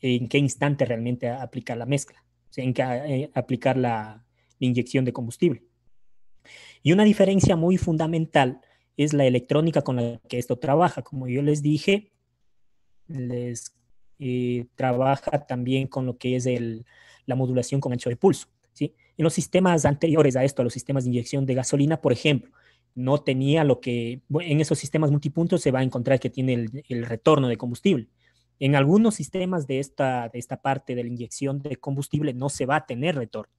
en qué instante realmente aplicar la mezcla, o sea, en qué eh, aplicar la, inyección de combustible. Y una diferencia muy fundamental es la electrónica con la que esto trabaja. Como yo les dije, les eh, trabaja también con lo que es la modulación con ancho de pulso. En los sistemas anteriores a esto, a los sistemas de inyección de gasolina, por ejemplo, no tenía lo que, en esos sistemas multipuntos se va a encontrar que tiene el retorno de combustible. En algunos sistemas de esta, esta parte de la inyección de combustible no se va a tener retorno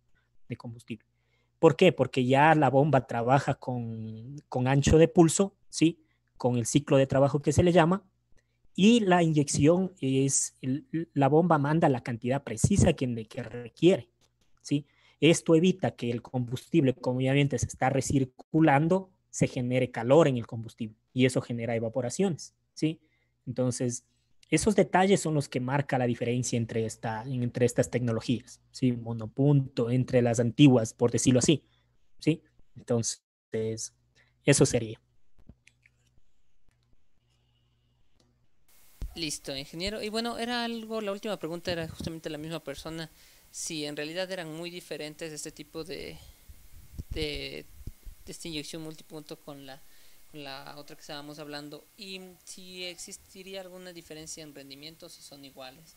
de combustible. ¿Por qué? Porque ya la bomba trabaja con, ancho de pulso, ¿sí? Con el ciclo de trabajo que se le llama, y la inyección es, la bomba manda la cantidad precisa que, que requiere, ¿sí? Esto evita que el combustible, como obviamente se está recirculando, se genere calor en el combustible y eso genera evaporaciones, ¿sí? Entonces, esos detalles son los que marca la diferencia entre, esta, entre estas tecnologías, ¿sí? Monopunto, entre las antiguas, por decirlo así, ¿sí? Entonces, eso sería. Listo, ingeniero. Y bueno, era algo, la última pregunta era justamente la misma persona, si en realidad eran muy diferentes este tipo de, de, inyección multipunto con la la otra que estábamos hablando y si existiría alguna diferencia en rendimiento si son iguales.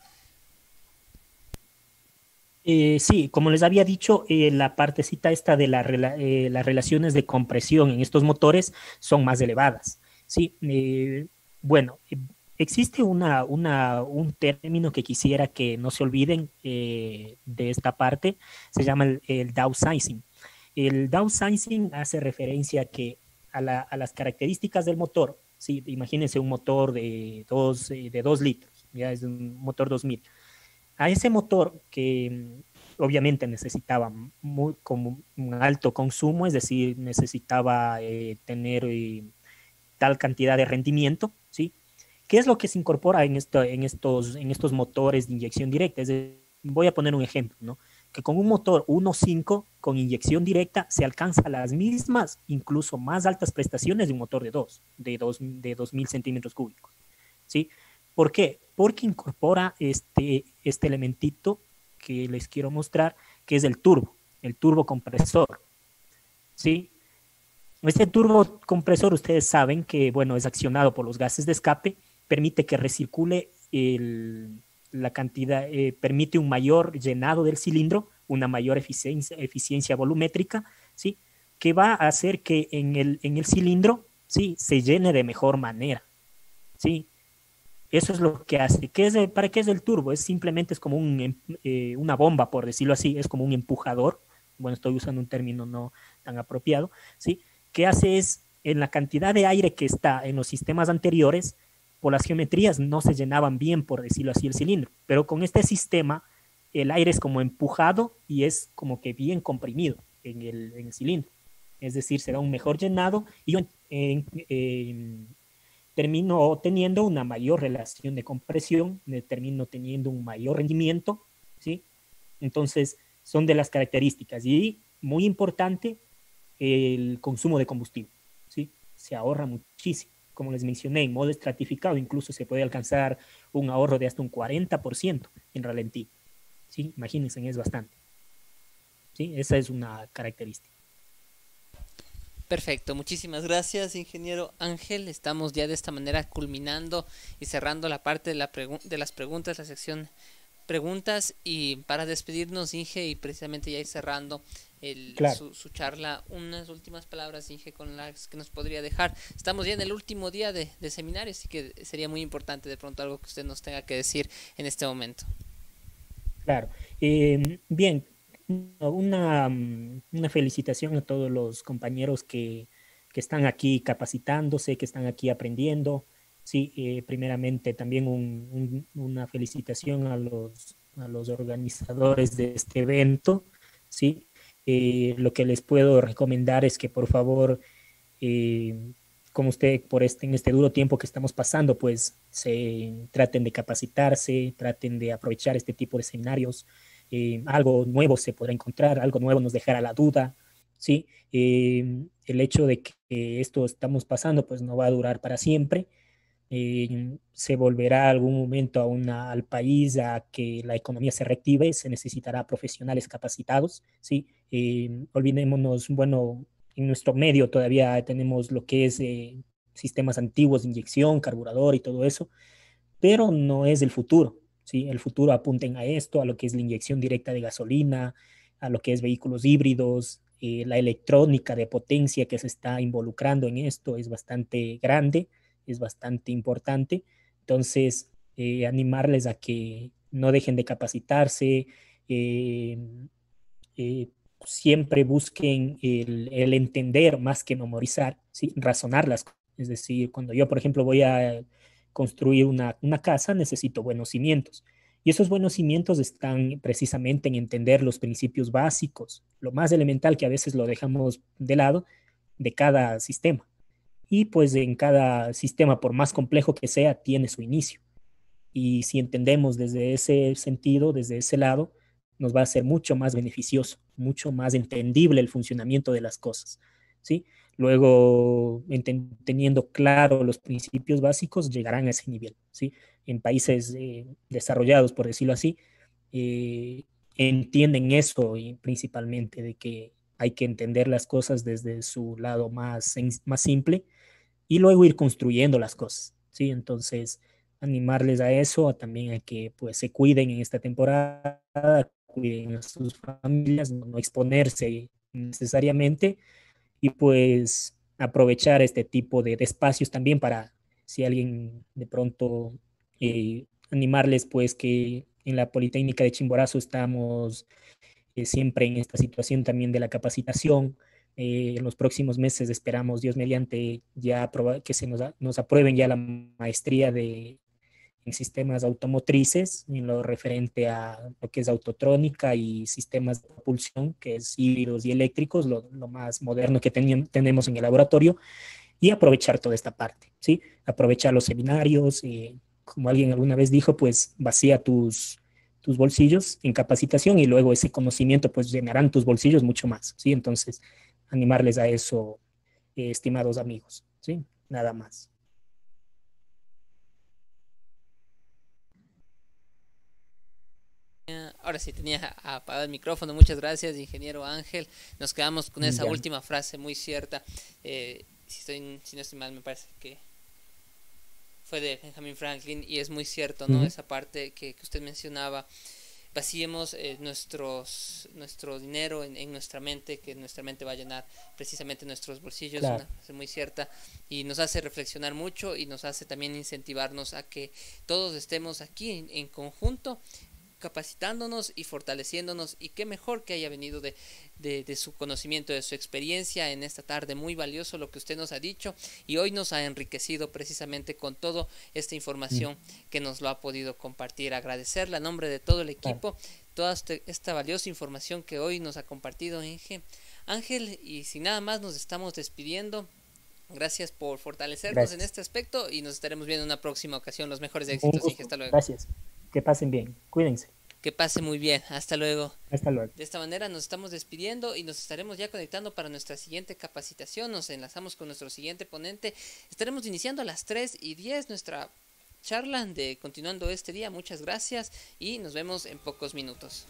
Eh, sí, como les había dicho, eh, la partecita esta de eh, las relaciones de compresión en estos motores son más elevadas. Sí, bueno, existe una, un término que quisiera que no se olviden de esta parte, se llama el, el downsizing. El downsizing hace referencia a que a, las características del motor, ¿sí? imagínense un motor de 2 eh, de litros, ya es un motor 2000. A ese motor que mm, obviamente necesitaba muy, como un alto consumo, es decir, necesitaba eh, tener eh, tal cantidad de rendimiento, ¿sí? ¿Qué es lo que se incorpora en, esto, en, estos, en estos motores de inyección directa? voy a poner un ejemplo, ¿no? que con un motor 1.5 con inyección directa se alcanza las mismas, incluso más altas prestaciones de un motor de 2, de, 2.000 centímetros cúbicos. ¿sí? ¿Por qué? Porque incorpora este, este elementito que les quiero mostrar, que es el turbo, el turbocompresor, ¿sí? Este turbocompresor, ustedes saben que bueno, es accionado por los gases de escape, permite que recircule el, la cantidad eh, permite un mayor llenado del cilindro, una mayor eficiencia, volumétrica, ¿sí? que va a hacer que en el, en el cilindro ¿sí? se llene de mejor manera. ¿sí? Eso es lo que hace. ¿Para qué es el turbo? Es simplemente es como em, eh, una bomba, por decirlo así, es como un empujador. Bueno, estoy usando un término no tan apropiado. ¿sí? ¿Qué hace es, en la cantidad de aire que está en los sistemas anteriores, las geometrías no se llenaban bien, por decirlo así, el cilindro. Pero con este sistema, el aire es como empujado y es como que bien comprimido en el, cilindro. Es decir, será un mejor llenado y termino teniendo una mayor relación de compresión, eh, termino teniendo un mayor rendimiento, ¿sí? Entonces, son de las características. Y muy importante, el consumo de combustible, ¿sí? Se ahorra muchísimo como les mencioné, en modo estratificado incluso se puede alcanzar un ahorro de hasta un 40% en ralentí. ¿Sí? Imagínense, es bastante. ¿Sí? Esa es una característica. Perfecto, muchísimas gracias ingeniero Ángel. Estamos ya de esta manera culminando y cerrando la parte de, la de las preguntas, la sección preguntas y para despedirnos, Inge, y precisamente ya ir cerrando el, su, charla, unas últimas palabras, Inge, con las que nos podría dejar. Estamos ya en el último día de, seminario, así que sería muy importante de pronto algo que usted nos tenga que decir en este momento. Claro. Eh, bien, una, felicitación a todos los compañeros que, que están aquí capacitándose, que están aquí aprendiendo. Sí, eh, primeramente también una felicitación a los, a los organizadores de este evento. Sí, eh, lo que les puedo recomendar es que por favor, eh, como usted por este, en este duro tiempo que estamos pasando, pues se traten de capacitarse, traten de aprovechar este tipo de escenarios. algo nuevo se podrá encontrar, algo nuevo nos dejará la duda, ¿sí? el hecho de que esto estamos pasando, pues no va a durar para siempre. Eh, se volverá algún momento a al país a que la economía se reactive, se necesitará profesionales capacitados, ¿sí? Eh, olvidémonos, bueno, en nuestro medio todavía tenemos lo que es eh, sistemas antiguos de inyección, carburador y todo eso, pero no es el futuro, ¿sí? El futuro apunten a esto, a lo que es la inyección directa de gasolina, a lo que es vehículos híbridos, eh, la electrónica de potencia que se está involucrando en esto es bastante grande, es bastante importante. Entonces, eh, animarles a que no dejen de capacitarse, eh, eh, siempre busquen el, entender más que memorizar, razonarlas. razonar Es decir, cuando yo, por ejemplo, voy a construir una casa, necesito buenos cimientos. Y esos buenos cimientos están precisamente en entender los principios básicos, lo más elemental que a veces lo dejamos de lado de cada sistema y pues en cada sistema, por más complejo que sea, tiene su inicio. Y si entendemos desde ese sentido, desde ese lado, nos va a ser mucho más beneficioso, mucho más entendible el funcionamiento de las cosas, ¿sí? Luego, teniendo claro los principios básicos, llegarán a ese nivel, ¿sí? En países eh, desarrollados, por decirlo así, eh, entienden eso y principalmente, de que hay que entender las cosas desde su lado más, más simple y luego ir construyendo las cosas, ¿sí? Entonces, animarles a eso, también a que pues se cuiden en esta temporada, cuiden a sus familias, no, exponerse necesariamente y pues aprovechar este tipo de, espacios también para si alguien de pronto eh, animarles pues que en la Politécnica de Chimborazo estamos eh, siempre en esta situación también de la capacitación, eh, en los próximos meses esperamos, Dios mediante, ya que se nos, nos aprueben ya la maestría de, en sistemas automotrices, en lo referente a lo que es autotrónica y sistemas de propulsión, que es híbridos y eléctricos, lo, más moderno que tenemos en el laboratorio, y aprovechar toda esta parte, ¿sí? Aprovechar los seminarios, y eh, como alguien alguna vez dijo, pues vacía tus, tus bolsillos en capacitación y luego ese conocimiento pues llenarán tus bolsillos mucho más, ¿sí? Entonces, animarles a eso, eh, estimados amigos, ¿sí? Nada más. Ahora sí, tenía apagado el micrófono. Muchas gracias, ingeniero Ángel. Nos quedamos con esa última frase muy cierta. Eh, si, estoy, si no estoy mal, me parece que fue de Benjamin Franklin y es muy cierto, ¿no? Esa parte que usted mencionaba vaciemos eh, nuestros, nuestro dinero en, nuestra mente, que nuestra mente va a llenar precisamente nuestros bolsillos, es muy cierta, y nos hace reflexionar mucho y nos hace también incentivarnos a que todos estemos aquí en, en conjunto capacitándonos y fortaleciéndonos y qué mejor que haya venido de, de, su conocimiento, de su experiencia en esta tarde, muy valioso lo que usted nos ha dicho y hoy nos ha enriquecido precisamente con toda esta información mm. que nos lo ha podido compartir. Agradecerle a nombre de todo el equipo toda este, esta valiosa información que hoy nos ha compartido Ángel. Ángel, y sin nada más nos estamos despidiendo. Gracias por fortalecernos en este aspecto y nos estaremos viendo en una próxima ocasión. Los mejores éxitos, Inge. Hasta luego. Gracias. Que pasen bien. Cuídense. Que pase muy bien. Hasta luego. Hasta luego. De esta manera nos estamos despidiendo y nos estaremos ya conectando para nuestra siguiente capacitación. Nos enlazamos con nuestro siguiente ponente. Estaremos iniciando a las 3 y 10 nuestra charla de continuando este día. Muchas gracias y nos vemos en pocos minutos.